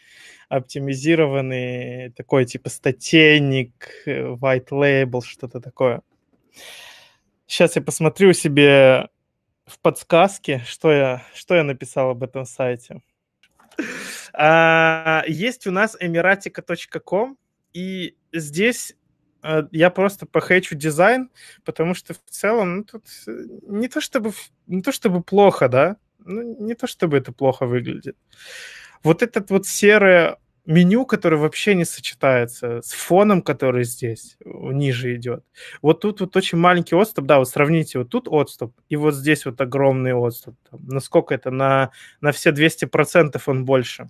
оптимизированный такой типа статейник, э, white label, что-то такое. Сейчас я посмотрю себе в подсказке, что я, что я написал об этом сайте. А, есть у нас emiratica.com, и здесь э, я просто похечу дизайн, потому что в целом ну, тут э, не то чтобы не то чтобы плохо, да, ну, не то чтобы это плохо выглядит. Вот этот вот серое меню, которое вообще не сочетается с фоном, который здесь э, ниже идет. Вот тут вот очень маленький отступ, да, вот сравните, вот тут отступ, и вот здесь вот огромный отступ. Там, насколько это? На, на все 200% он больше.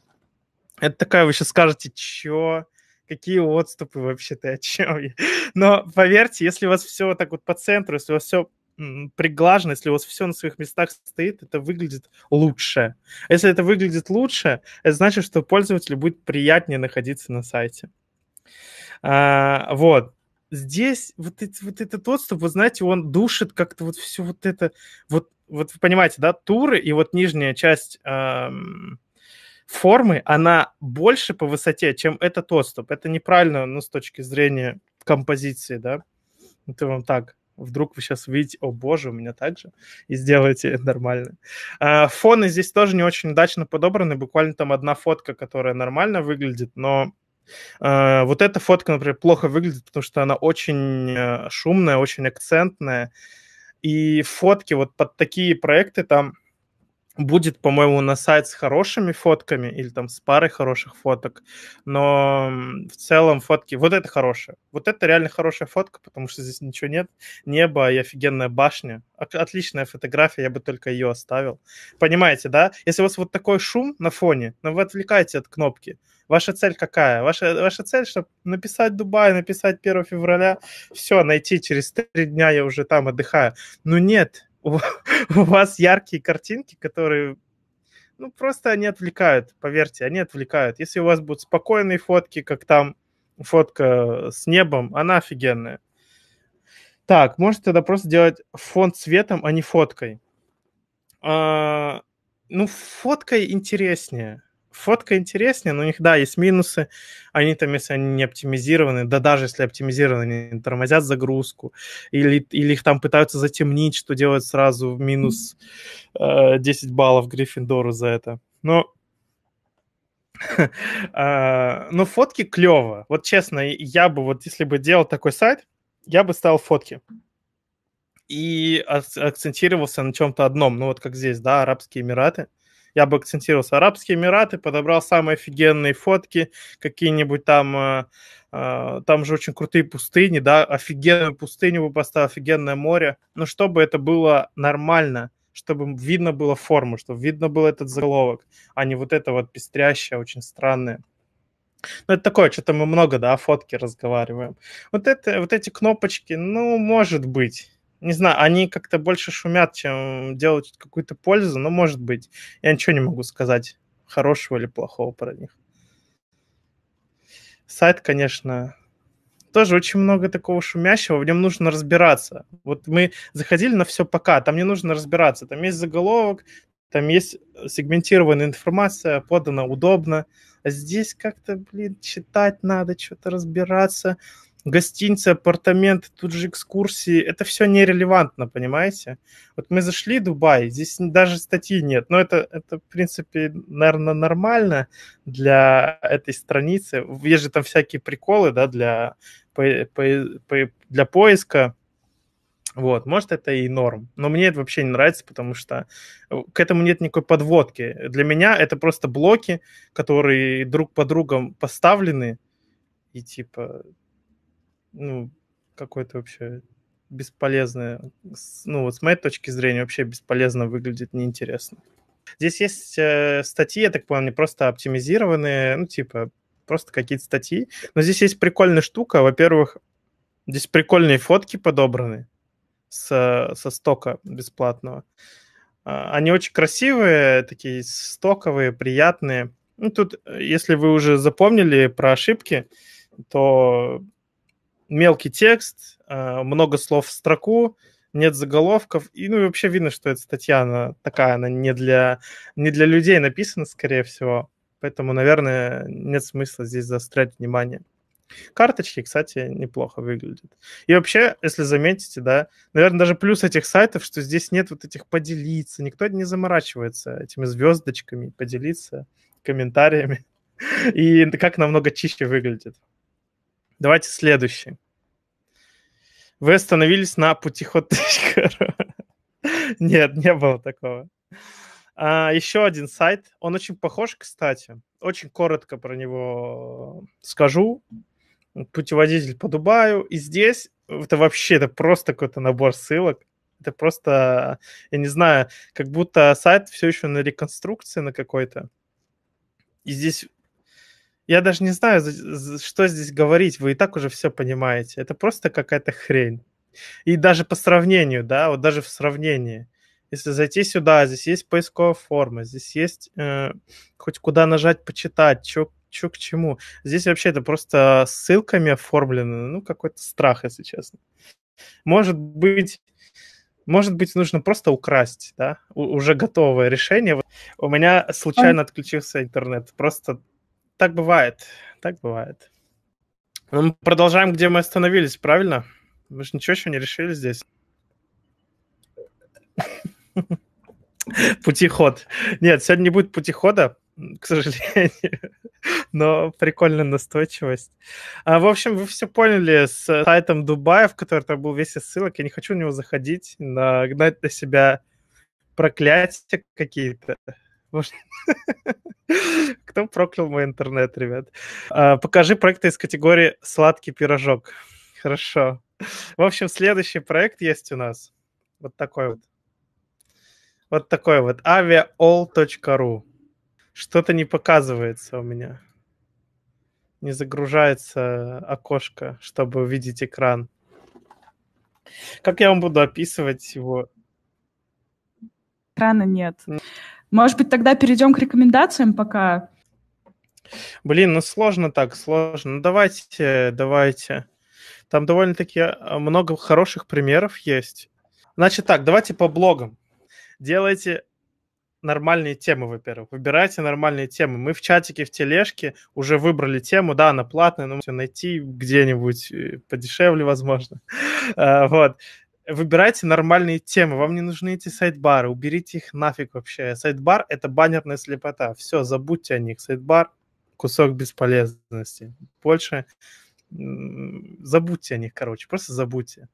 Это такая, вы сейчас скажете, чё? Какие отступы вообще-то, о чем я? Но поверьте, если у вас все вот так вот по центру, если у вас все приглажено, если у вас все на своих местах стоит, это выглядит лучше. Если это выглядит лучше, это значит, что пользователю будет приятнее находиться на сайте. А, вот. Здесь вот, это вот этот отступ, вы знаете, он душит как-то вот все вот это. Вот, вот вы понимаете, да, туры и вот нижняя часть... Эм, формы, она больше по высоте, чем этот отступ. Это неправильно, ну, с точки зрения композиции, да? Это вам так. Вдруг вы сейчас увидите, о боже, у меня так же, и сделаете нормально. А, фоны здесь тоже не очень удачно подобраны, буквально там одна фотка, которая нормально выглядит, но а, вот эта фотка, например, плохо выглядит, потому что она очень э, шумная, очень акцентная, и фотки вот под такие проекты там будет, по-моему, на сайт с хорошими фотками или там с парой хороших фоток, но в целом фотки... Вот это хорошая. Вот это реально хорошая фотка, потому что здесь ничего нет. Небо и офигенная башня. Отличная фотография, я бы только ее оставил. Понимаете, да? Если у вас вот такой шум на фоне, но ну вы отвлекаете от кнопки, Ваша цель какая? Ваша, ваша цель, чтобы написать Дубай, написать 1 февраля, все, найти через три дня я уже там отдыхаю. Ну нет, у вас яркие картинки, которые ну, просто они отвлекают, поверьте, они отвлекают. Если у вас будут спокойные фотки, как там фотка с небом, она офигенная. Так, можете тогда просто делать фон цветом, а не фоткой. А, ну, фоткой интереснее фотка интереснее, но у них, да, есть минусы. Они там, если они не оптимизированы, да даже если оптимизированы, они тормозят загрузку. Или, или их там пытаются затемнить, что делают сразу минус э, 10 баллов Гриффиндору за это. Но а, но фотки клево. Вот честно, я бы вот, если бы делал такой сайт, я бы ставил фотки и акцентировался на чем-то одном. Ну вот как здесь, да, Арабские Эмираты я бы акцентировался. Арабские Эмираты, подобрал самые офигенные фотки, какие-нибудь там, э, э, там же очень крутые пустыни, да, офигенную пустыню бы поставил, офигенное море, но чтобы это было нормально, чтобы видно было форму, чтобы видно был этот заголовок, а не вот это вот пестрящее, очень странное. Ну, это такое, что-то мы много, да, о фотке разговариваем. Вот, это, вот эти кнопочки, ну, может быть не знаю, они как-то больше шумят, чем делают какую-то пользу, но может быть. Я ничего не могу сказать хорошего или плохого про них. Сайт, конечно, тоже очень много такого шумящего, в нем нужно разбираться. Вот мы заходили на все пока, там не нужно разбираться. Там есть заголовок, там есть сегментированная информация, подана удобно. А здесь как-то, блин, читать надо, что-то разбираться гостиницы, апартаменты, тут же экскурсии, это все нерелевантно, понимаете? Вот мы зашли в Дубай, здесь даже статьи нет, но это, это в принципе, наверное, нормально для этой страницы. Есть же там всякие приколы, да, для, по, по, по, для поиска, вот, может, это и норм. Но мне это вообще не нравится, потому что э, к этому нет никакой подводки. Для меня это просто блоки, которые друг по другом поставлены, и типа ну, какой-то вообще бесполезное, ну вот с моей точки зрения вообще бесполезно выглядит, неинтересно. Здесь есть э, статьи, я так понял, не просто оптимизированные, ну типа просто какие-то статьи, но здесь есть прикольная штука, во-первых, здесь прикольные фотки подобраны с, со стока бесплатного. А, они очень красивые, такие стоковые, приятные. Ну, тут, э, если вы уже запомнили про ошибки, то мелкий текст, э, много слов в строку, нет заголовков. И, ну, вообще видно, что эта статья, она такая, она не для, не для людей написана, скорее всего. Поэтому, наверное, нет смысла здесь заострять внимание. Карточки, кстати, неплохо выглядят. И вообще, если заметите, да, наверное, даже плюс этих сайтов, что здесь нет вот этих поделиться, никто не заморачивается этими звездочками, поделиться комментариями. И как намного чище выглядит. Давайте следующий. Вы остановились на путиход.ру. Нет, не было такого. А, еще один сайт. Он очень похож, кстати. Очень коротко про него скажу. Путеводитель по Дубаю. И здесь это вообще это просто какой-то набор ссылок. Это просто, я не знаю, как будто сайт все еще на реконструкции на какой-то. И здесь я даже не знаю, что здесь говорить, вы и так уже все понимаете. Это просто какая-то хрень. И даже по сравнению, да, вот даже в сравнении. Если зайти сюда, здесь есть поисковая форма, здесь есть э, хоть куда нажать, почитать, чё, чё к чему. Здесь вообще это просто ссылками оформлено, ну, какой-то страх, если честно. Может быть, может быть, нужно просто украсть, да, У- уже готовое решение. У меня случайно отключился интернет, просто так бывает, так бывает. Ну, мы продолжаем, где мы остановились, правильно? Мы же ничего еще не решили здесь. Путиход. Нет, сегодня не будет путихода, к сожалению. Но прикольная настойчивость. А, в общем, вы все поняли с сайтом Дубая, в который там был весь из ссылок. Я не хочу в него заходить, нагнать на себя проклятия какие-то. Кто проклял мой интернет, ребят? А, покажи проекты из категории «Сладкий пирожок». Хорошо. В общем, следующий проект есть у нас. Вот такой вот. Вот такой вот. aviaall.ru Что-то не показывается у меня. Не загружается окошко, чтобы увидеть экран. Как я вам буду описывать его? Экрана нет. Может быть, тогда перейдем к рекомендациям пока? Блин, ну сложно так, сложно. Ну, давайте, давайте. Там довольно-таки а, много хороших примеров есть. Значит так, давайте по блогам. Делайте нормальные темы, во-первых. Выбирайте нормальные темы. Мы в чатике, в тележке уже выбрали тему. Да, она платная, но можно найти где-нибудь э, подешевле, возможно. А, вот выбирайте нормальные темы, вам не нужны эти сайт-бары, уберите их нафиг вообще. Сайт-бар — это баннерная слепота, все, забудьте о них. Сайт-бар — кусок бесполезности. Больше забудьте о них, короче, просто забудьте.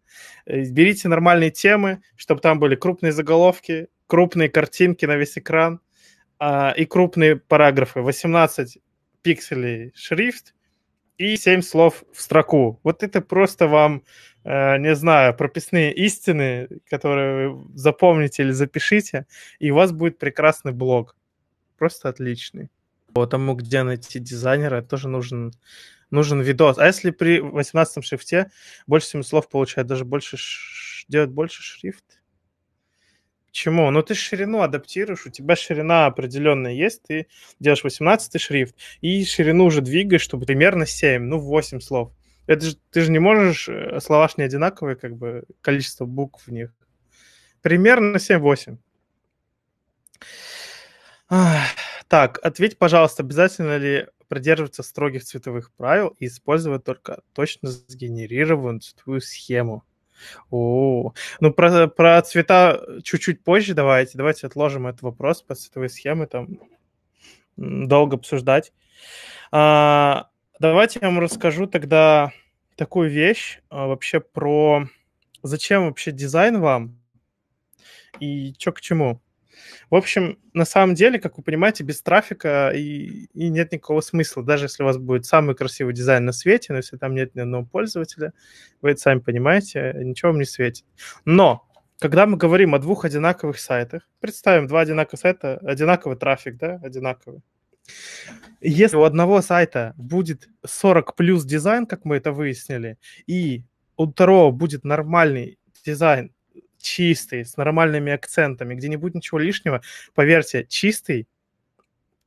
Э, берите нормальные темы, чтобы там были крупные заголовки, крупные картинки на весь экран а, и крупные параграфы. 18 пикселей шрифт, и семь слов в строку. Вот это просто вам, э, не знаю, прописные истины, которые вы запомните или запишите, и у вас будет прекрасный блог. Просто отличный. Вот тому, где найти дизайнера, тоже нужен, нужен видос. А если при 18 шрифте больше семи слов получает, даже больше делать больше шрифт? Почему? Ну, ты ширину адаптируешь, у тебя ширина определенная есть, ты делаешь 18 шрифт, и ширину уже двигаешь, чтобы примерно 7, ну, 8 слов. Это же, ты же не можешь, э, слова же не одинаковые, как бы, количество букв в них. Примерно 7-8. Так, ответь, пожалуйста, обязательно ли придерживаться строгих цветовых правил и использовать только точно сгенерированную цветовую схему? О, ну про, про цвета чуть-чуть позже давайте. Давайте отложим этот вопрос по цветовой схеме, там долго обсуждать. А, давайте я вам расскажу тогда такую вещь а, вообще про зачем вообще дизайн вам и чё к чему. В общем, на самом деле, как вы понимаете, без трафика и, и нет никакого смысла. Даже если у вас будет самый красивый дизайн на свете, но если там нет ни одного пользователя, вы это сами понимаете, ничего вам не светит. Но когда мы говорим о двух одинаковых сайтах, представим два одинаковых сайта, одинаковый трафик, да, одинаковый. Если у одного сайта будет 40 плюс дизайн, как мы это выяснили, и у второго будет нормальный дизайн чистый, с нормальными акцентами, где не будет ничего лишнего, поверьте, чистый,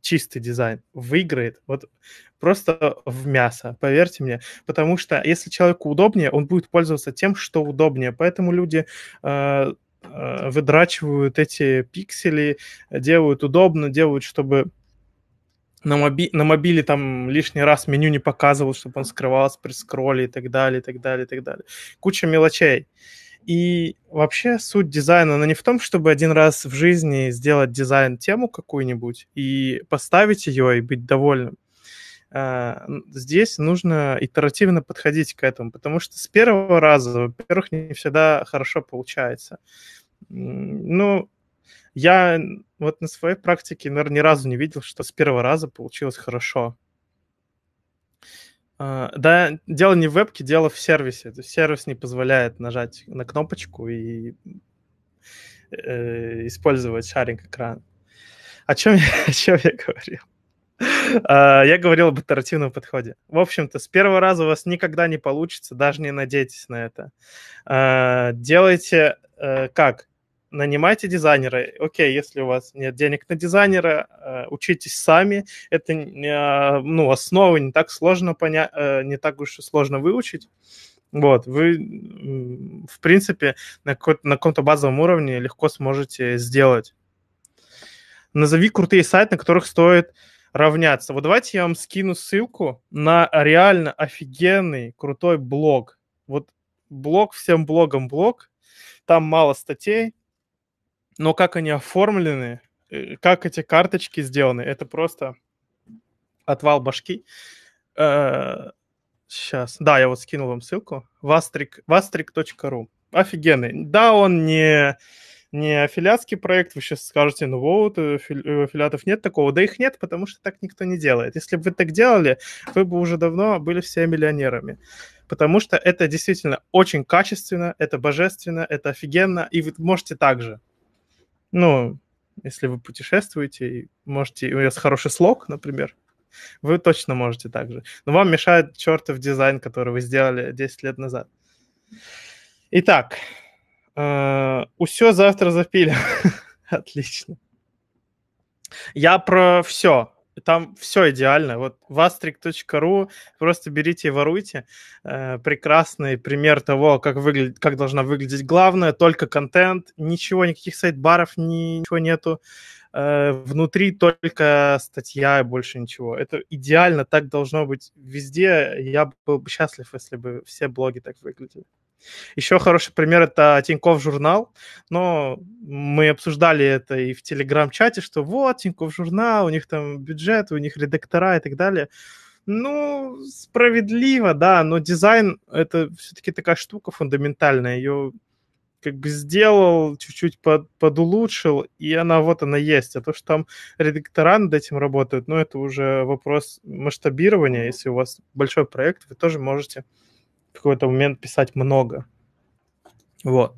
чистый дизайн выиграет вот просто в мясо, поверьте мне. Потому что если человеку удобнее, он будет пользоваться тем, что удобнее. Поэтому люди э, э, выдрачивают эти пиксели, делают удобно, делают, чтобы на, моби на мобиле там лишний раз меню не показывал, чтобы он скрывался при скролле и так далее, и так далее, и так далее. Куча мелочей. И вообще суть дизайна, она не в том, чтобы один раз в жизни сделать дизайн-тему какую-нибудь и поставить ее и быть довольным. А, здесь нужно итеративно подходить к этому, потому что с первого раза, во-первых, не всегда хорошо получается. Ну, я вот на своей практике, наверное, ни разу не видел, что с первого раза получилось хорошо. А, да, дело не в вебке, дело в сервисе. То есть сервис не позволяет нажать на кнопочку и э, использовать шаринг экран. О чем, я, о чем я говорил? А, я говорил об итеративном подходе. В общем-то, с первого раза у вас никогда не получится, даже не надейтесь на это. А, делайте э, как? нанимайте дизайнера. Окей, если у вас нет денег на дизайнера, э, учитесь сами. Это э, ну, основы не так сложно понять, э, не так уж и сложно выучить. Вот, вы, в принципе, на, на каком-то базовом уровне легко сможете сделать. Назови крутые сайты, на которых стоит равняться. Вот давайте я вам скину ссылку на реально офигенный, крутой блог. Вот блог всем блогам блог. Там мало статей, но как они оформлены, э, как эти карточки сделаны, это просто отвал башки. Сейчас. Э, да, я вот скинул вам ссылку. Vastric, vastric.ru. Офигенный. Да, он не, не аффилиатский проект. Вы сейчас скажете, ну вот, у э, аффилиатов нет такого. Да их нет, потому что так никто не делает. Если бы вы так делали, вы бы уже давно были все миллионерами. Потому что это действительно очень качественно, это божественно, это офигенно, и вы можете так же. Ну, если вы путешествуете и можете, у вас хороший слог, например, вы точно можете так же. Но вам мешает чертов дизайн, который вы сделали 10 лет назад. Итак, все э, завтра запили. Отлично. Я про все. Там все идеально. Вот vastrik.ru просто берите и воруйте. Э, прекрасный пример того, как, выглядит, как должна выглядеть главное, только контент, ничего, никаких сайт-баров, ничего нету. Э, внутри только статья и больше ничего. Это идеально, так должно быть везде. Я был бы счастлив, если бы все блоги так выглядели. Еще хороший пример – это Тиньков журнал. Но мы обсуждали это и в Телеграм-чате, что вот, Тиньков журнал, у них там бюджет, у них редактора и так далее. Ну, справедливо, да, но дизайн – это все-таки такая штука фундаментальная. Ее как бы сделал, чуть-чуть под, подулучшил, и она вот она есть. А то, что там редактора над этим работают, ну, это уже вопрос масштабирования. Если у вас большой проект, вы тоже можете э, в какой-то момент писать много. Вот.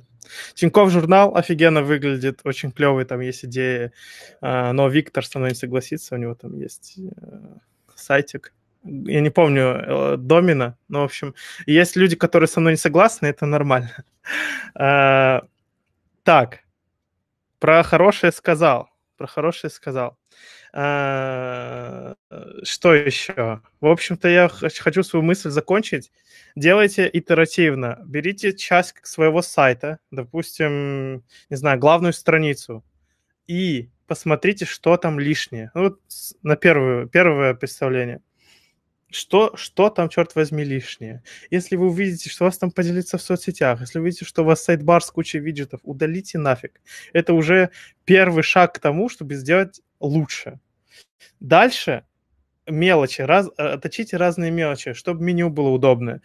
Тиньков журнал офигенно выглядит, очень клевый, там есть идеи, а, но Виктор со мной не согласится, у него там есть э, сайтик, я не помню э, домина, но, в общем, есть люди, которые со мной не согласны, это нормально. А, так, про хорошее сказал, про хорошее сказал. А, э, что еще? В общем-то, я хочу свою мысль закончить. Делайте итеративно. Берите часть своего сайта, допустим, не знаю, главную страницу, и посмотрите, что там лишнее. Ну, вот на первую, первое представление. Что, что там, черт возьми, лишнее? Если вы увидите, что вас там поделится в соцсетях, если вы видите, что у вас сайт-бар с кучей виджетов, удалите нафиг. Это уже первый шаг к тому, чтобы сделать лучше. Дальше мелочи, раз, э, точите разные мелочи, чтобы меню было удобное,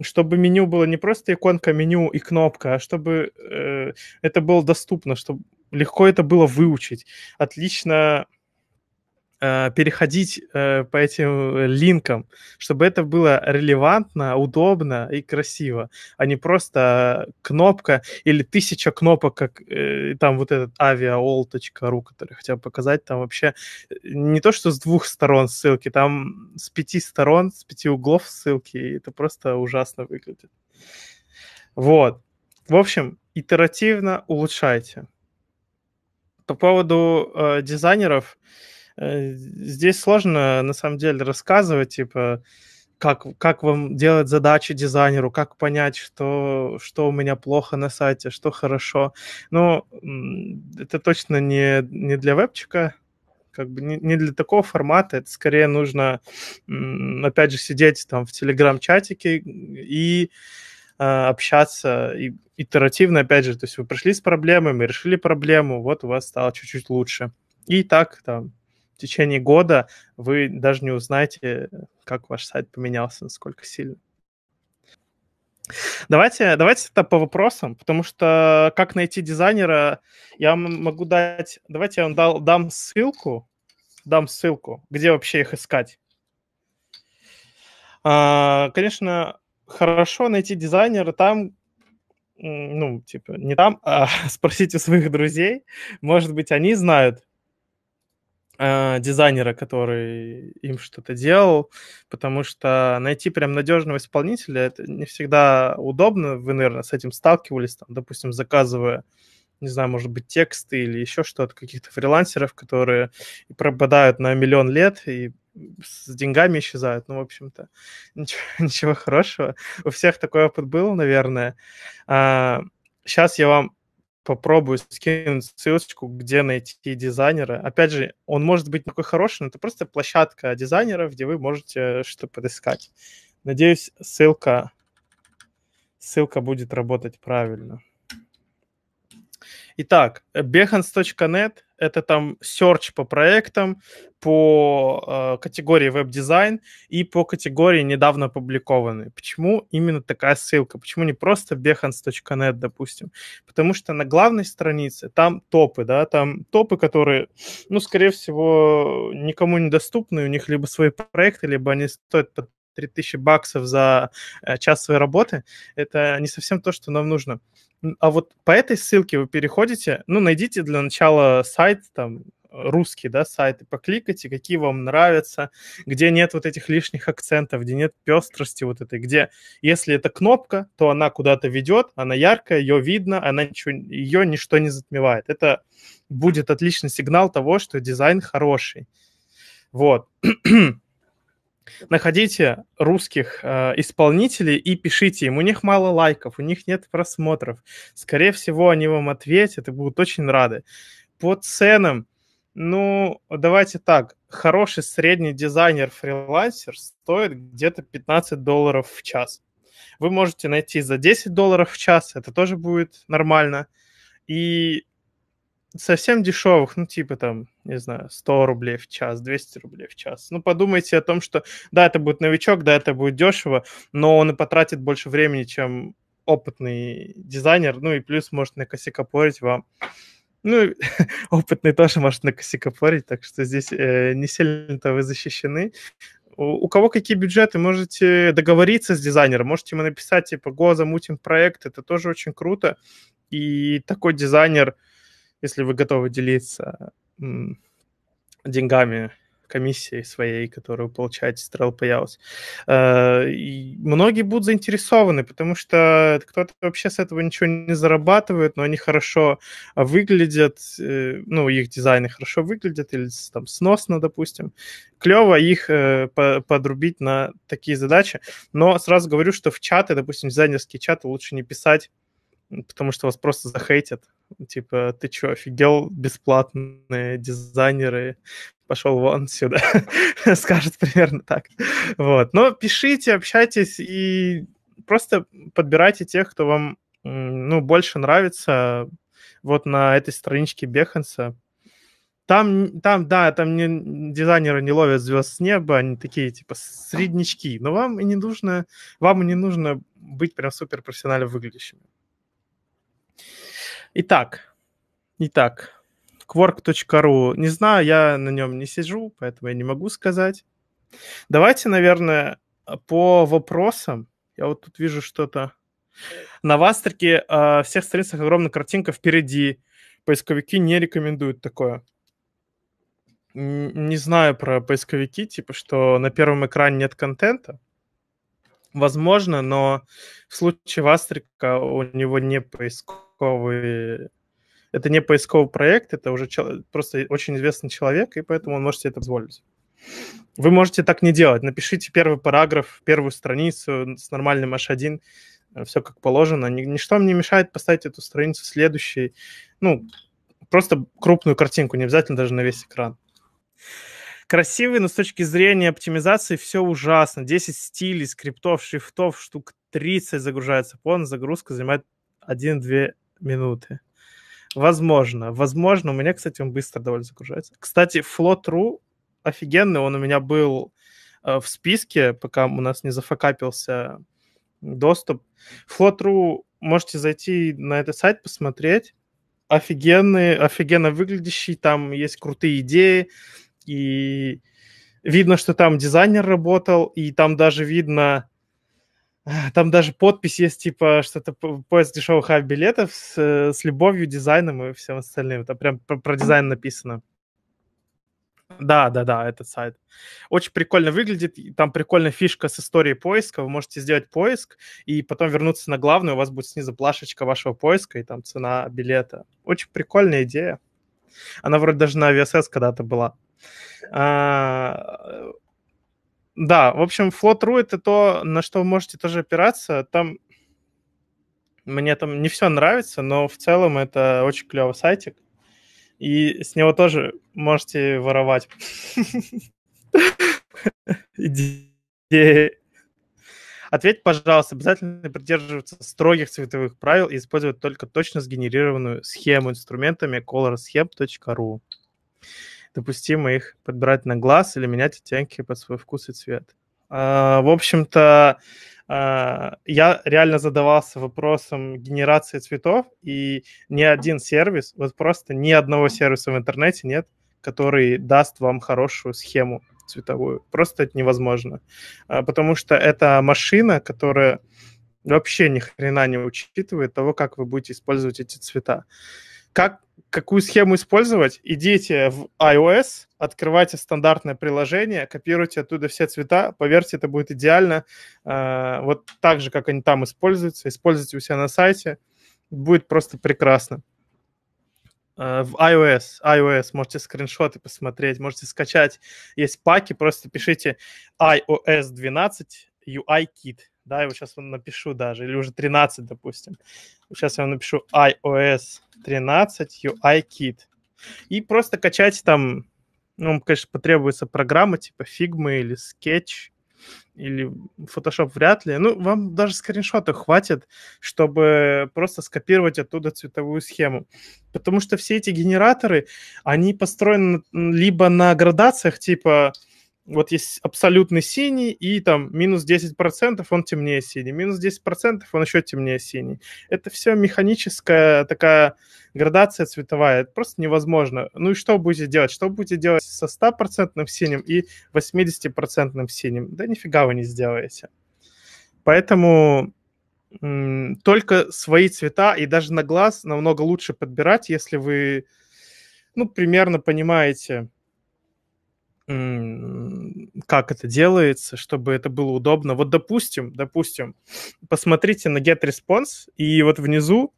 чтобы меню было не просто иконка меню и кнопка, а чтобы э, это было доступно, чтобы легко это было выучить. Отлично Э, переходить э, по этим э, линкам, чтобы это было релевантно, удобно и красиво, а не просто кнопка или тысяча кнопок, как там вот этот aviaol.ru, который хотел показать, там вообще не то, что с двух сторон ссылки, там с пяти сторон, с пяти углов ссылки, и это просто ужасно выглядит. Вот. В общем, итеративно улучшайте. По поводу э, дизайнеров, э, Э, здесь сложно, на самом деле, рассказывать, типа, как, как вам делать задачи дизайнеру, как понять, что, что у меня плохо на сайте, что хорошо. Но это точно не, не для вебчика, как бы не, не для такого формата. Это скорее нужно, опять же, сидеть там в телеграм-чатике и а, общаться и итеративно, опять же, то есть вы пришли с проблемой, мы решили проблему, вот у вас стало чуть-чуть лучше. И так там в течение года вы даже не узнаете, как ваш сайт поменялся, насколько сильно. Давайте, давайте это по вопросам, потому что как найти дизайнера, я могу дать... Давайте я вам дал, дам ссылку, дам ссылку, где вообще их искать. А, конечно, хорошо найти дизайнера там, ну, типа, не там, а спросите у своих друзей. Может быть, они знают Э, дизайнера, который им что-то делал, потому что найти прям надежного исполнителя это не всегда удобно. Вы, наверное, с этим сталкивались, там, допустим, заказывая не знаю, может быть, тексты или еще что-то, каких-то фрилансеров, которые пропадают на миллион лет и с деньгами исчезают. Ну, в общем-то, ничего, ничего хорошего. У всех такой опыт был, наверное. А, сейчас я вам попробую скинуть ссылочку, где найти дизайнера. Опять же, он может быть такой хороший, но это просто площадка дизайнеров, где вы можете э, что-то подыскать. Надеюсь, ссылка, ссылка будет работать правильно. Итак, э, behance.net — это там search по проектам, по э, категории веб-дизайн и по категории недавно опубликованные. Почему именно такая ссылка? Почему не просто behance.net, допустим? Потому что на главной странице там топы, да, там топы, которые, ну, скорее всего, никому не доступны, у них либо свои проекты, либо они стоят под 3000 баксов за э, час своей работы, это не совсем то, что нам нужно. А вот по этой ссылке вы переходите, ну, найдите для начала сайт, там, русский, да, сайт, и покликайте, какие вам нравятся, где нет вот этих лишних акцентов, где нет пестрости вот этой, где, если это кнопка, то она куда-то ведет, она яркая, ее видно, она ничего, ее ничто не затмевает. Это будет отличный сигнал того, что дизайн хороший. Вот. находите русских э, исполнителей и пишите им. У них мало лайков, у них нет просмотров. Скорее всего, они вам ответят и будут очень рады. По ценам, ну, давайте так, хороший средний дизайнер-фрилансер стоит где-то 15 долларов в час. Вы можете найти за 10 долларов в час, это тоже будет нормально. И совсем дешевых, ну, типа там, не знаю, 100 рублей в час, 200 рублей в час. Ну, подумайте о том, что да, это будет новичок, да, это будет дешево, но он и потратит больше времени, чем опытный дизайнер, ну и плюс может накосякопорить вам. Ну, опытный тоже может накосякопорить, так что здесь э, не сильно-то вы защищены. У, кого какие бюджеты, можете договориться с дизайнером, можете ему написать, типа, го, замутим проект, это тоже очень круто. И такой дизайнер, если вы готовы делиться деньгами комиссии своей, которую получаете с Trail Payouts. Э, и многие будут заинтересованы, потому что кто-то вообще с этого ничего не зарабатывает, но они хорошо выглядят, э, ну, их дизайны хорошо выглядят, или там сносно, допустим. Клево их э, подрубить на такие задачи, но сразу говорю, что в чаты, допустим, дизайнерские чаты лучше не писать, потому что вас просто захейтят, Типа, ты чё, офигел? Бесплатные дизайнеры, пошел вон сюда. Скажет примерно так. Вот. Но пишите, общайтесь и просто подбирайте тех, кто вам ну, больше нравится вот на этой страничке Беханса. Там, там, да, там не, дизайнеры не ловят звезд с неба, они такие, типа, среднячки. Но вам и не нужно, вам и не нужно быть прям супер профессионально выглядящими. Итак, итак, quark.ru. Не знаю, я на нем не сижу, поэтому я не могу сказать. Давайте, наверное, по вопросам. Я вот тут вижу что-то. На Вастрике э, всех страницах огромная картинка впереди. Поисковики не рекомендуют такое. Не знаю про поисковики, типа, что на первом экране нет контента. Возможно, но в случае Вастрика у него не поисковик поисковый, это не поисковый проект, это уже чел... просто очень известный человек, и поэтому он может себе это позволить. Вы можете так не делать. Напишите первый параграф, первую страницу с нормальным H1, э, все как положено. Ничто мне не мешает поставить эту страницу следующей. Ну, просто крупную картинку, не обязательно даже на весь экран. Красивый, но с точки зрения оптимизации все ужасно. 10 стилей, скриптов, шрифтов, штук 30 загружается полная загрузка, занимает 1-2 минуты. Возможно. Возможно. У меня, кстати, он быстро довольно загружается. Кстати, Flow.ru офигенный. Он у меня был э, в списке, пока у нас не зафакапился доступ. Flow.ru можете зайти на этот сайт, посмотреть. Офигенный, офигенно выглядящий. Там есть крутые идеи. И видно, что там дизайнер работал. И там даже видно Там даже подпись есть, типа, что-то поезд дешевых авиабилетов с, э, с любовью, дизайном и всем остальным. Там прям про, про дизайн написано. Да, да, да, этот сайт. Очень прикольно выглядит. Там прикольная фишка с историей поиска. Вы можете сделать поиск и потом вернуться на главную. У вас будет снизу плашечка вашего поиска и там цена билета. Очень прикольная идея. Она вроде даже на авиасс когда-то была. А, да, в общем, Flow.ru — это то, на что вы можете тоже опираться. Там мне там не все нравится, но в целом это очень клевый сайтик. И с него тоже можете воровать идеи. Ответь, пожалуйста, обязательно придерживаться строгих цветовых правил и использовать только точно сгенерированную схему инструментами colorscheme.ru допустимо их подбирать на глаз или менять оттенки под свой вкус и цвет. А, в общем-то, а, я реально задавался вопросом генерации цветов, и ни один сервис, вот просто ни одного сервиса в интернете нет, который даст вам хорошую схему цветовую. Просто это невозможно. А, потому что это машина, которая вообще ни хрена не учитывает того, как вы будете использовать эти цвета как, какую схему использовать, идите в iOS, открывайте стандартное приложение, копируйте оттуда все цвета, поверьте, это будет идеально. А, вот так же, как они там используются, используйте у себя на сайте, будет просто прекрасно. А, в iOS, iOS, можете скриншоты посмотреть, можете скачать, есть паки, просто пишите iOS 12 UI Kit, да, я его сейчас напишу даже, или уже 13, допустим. Сейчас я вам напишу iOS 13 UI Kit. И просто качать там, ну, вам, конечно, потребуется программа типа Figma или Sketch, или Photoshop вряд ли. Ну, вам даже скриншота хватит, чтобы просто скопировать оттуда цветовую схему. Потому что все эти генераторы, они построены либо на градациях типа вот есть абсолютный синий, и там минус 10% он темнее синий, минус 10% он еще темнее синий. Это все механическая такая градация цветовая, это просто невозможно. Ну и что будете делать? Что будете делать со 100% синим и 80% синим? Да нифига вы не сделаете. Поэтому только свои цвета и даже на глаз намного лучше подбирать, если вы ну, примерно понимаете, как это делается, чтобы это было удобно. Вот допустим, допустим, посмотрите на get response, и вот внизу,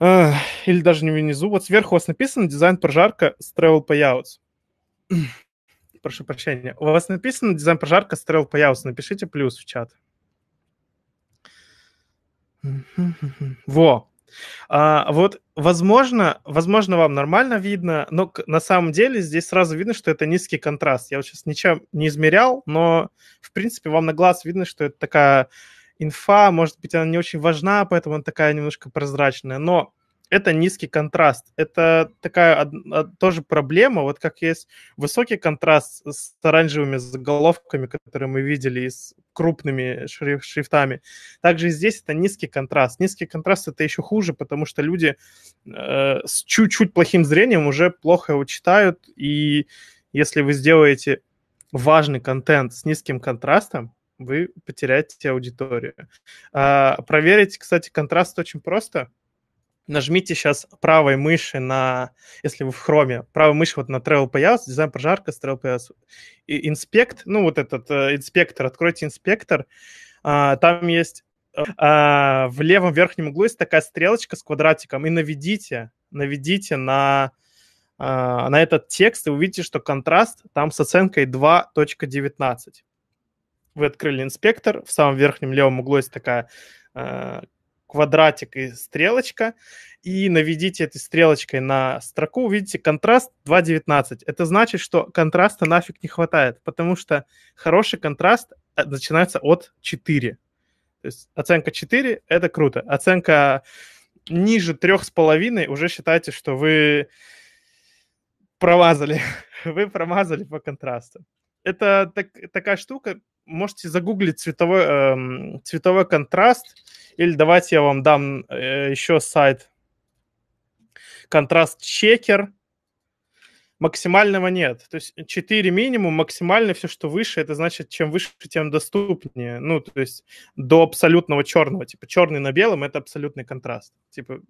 э, или даже не внизу, вот сверху у вас написано дизайн прожарка с travel payouts. Прошу прощения. У вас написано дизайн прожарка с travel payouts. Напишите плюс в чат. Во. А, вот, возможно, возможно, вам нормально видно, но на самом деле здесь сразу видно, что это низкий контраст. Я вот сейчас ничем не измерял, но, в принципе, вам на глаз видно, что это такая инфа, может быть, она не очень важна, поэтому она такая немножко прозрачная. Но это низкий контраст. Это такая а, тоже проблема, вот как есть высокий контраст с оранжевыми заголовками, которые мы видели, и с крупными шриф, шрифтами. Также здесь это низкий контраст. Низкий контраст это еще хуже, потому что люди э, с чуть-чуть плохим зрением уже плохо его читают, и если вы сделаете важный контент с низким контрастом, вы потеряете аудиторию. А, проверить, кстати, контраст очень просто – нажмите сейчас правой мыши на, если вы в хроме, правой мыши вот на Travel Payout, дизайн прожарка с Travel Payout, инспект, ну вот этот э, инспектор, откройте инспектор, э, там есть э, а, в левом верхнем углу есть такая стрелочка с квадратиком, и наведите, наведите на, э, на этот текст, и увидите, что контраст там с оценкой 2.19. Вы открыли инспектор, в самом верхнем левом углу есть такая э, квадратик и стрелочка, и наведите этой стрелочкой на строку, увидите контраст 2.19. Это значит, что контраста нафиг не хватает, потому что хороший контраст э, начинается от 4. То есть оценка 4 – это круто. Оценка ниже 3,5 уже считайте, что вы промазали. вы промазали по контрасту. Это так, такая штука, можете загуглить цветовой, э, цветовой контраст, или давайте я вам дам э, еще сайт контраст чекер. Максимального нет. То есть 4 минимум, максимально все, что выше, это значит, чем выше, тем доступнее. Ну, то есть до абсолютного черного. Типа черный на белом — это абсолютный контраст. Типа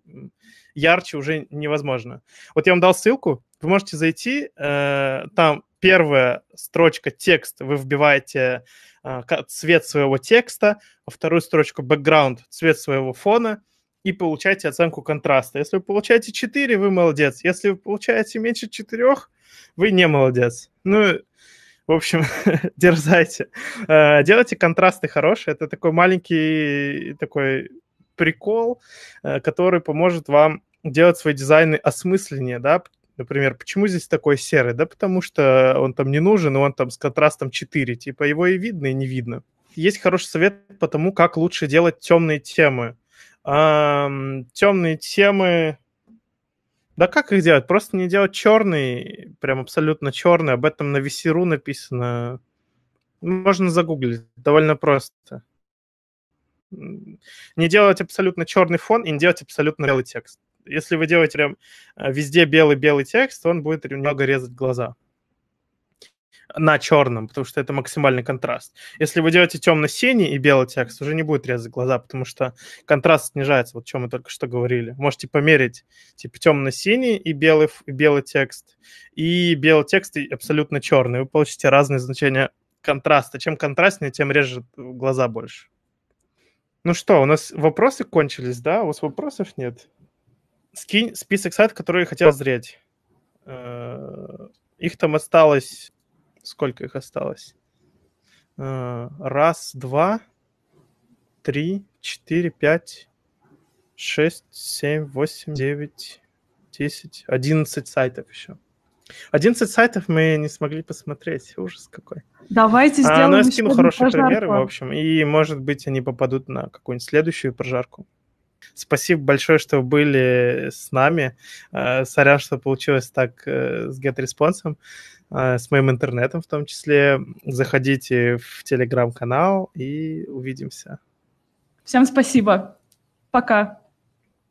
ярче уже невозможно. Вот я вам дал ссылку, вы можете зайти, э, там первая строчка текст, вы вбиваете э, цвет своего текста, во вторую строчку background, цвет своего фона, и получаете оценку контраста. Если вы получаете 4, вы молодец. Если вы получаете меньше 4, вы не молодец. Ну, в общем, дерзайте. Э, делайте контрасты хорошие. Это такой маленький такой прикол, э, который поможет вам делать свои дизайны осмысленнее, да, Например, почему здесь такой серый? Да потому что он там не нужен, и он там с контрастом 4. Типа его и видно, и не видно. Есть хороший совет по тому, как лучше делать темные темы. Эм, темные темы... Да как их делать? Просто не делать черный, прям абсолютно черный. Об этом на VC.ru написано. Можно загуглить, довольно просто. Не делать абсолютно черный фон и не делать абсолютно белый текст. Если вы делаете прям э, везде белый-белый текст, он будет немного резать глаза на черном, потому что это максимальный контраст. Если вы делаете темно-синий и белый текст, уже не будет резать глаза, потому что контраст снижается, вот о чем мы только что говорили. Можете померить, типа, темно-синий и белый, и белый текст, и белый текст и абсолютно черный. Вы получите разные значения контраста. Чем контрастнее, тем режет глаза больше. Ну что, у нас вопросы кончились, да? У вас вопросов нет? Скинь список сайтов, которые хотел зреть. Э, их там осталось... Сколько их осталось? Э, раз, два, три, четыре, пять, шесть, семь, восемь, девять, десять, одиннадцать сайтов еще. Одиннадцать сайтов мы не смогли посмотреть. Ужас какой. Давайте сделаем а, Ну, я скину хорошие прожарку. примеры, в общем, и, может быть, они попадут на какую-нибудь следующую прожарку. Спасибо большое, что были с нами. Э, сорян, что получилось так э, с GetResponse, э, с моим интернетом в том числе. Заходите в телеграм-канал и увидимся. Всем спасибо. Пока.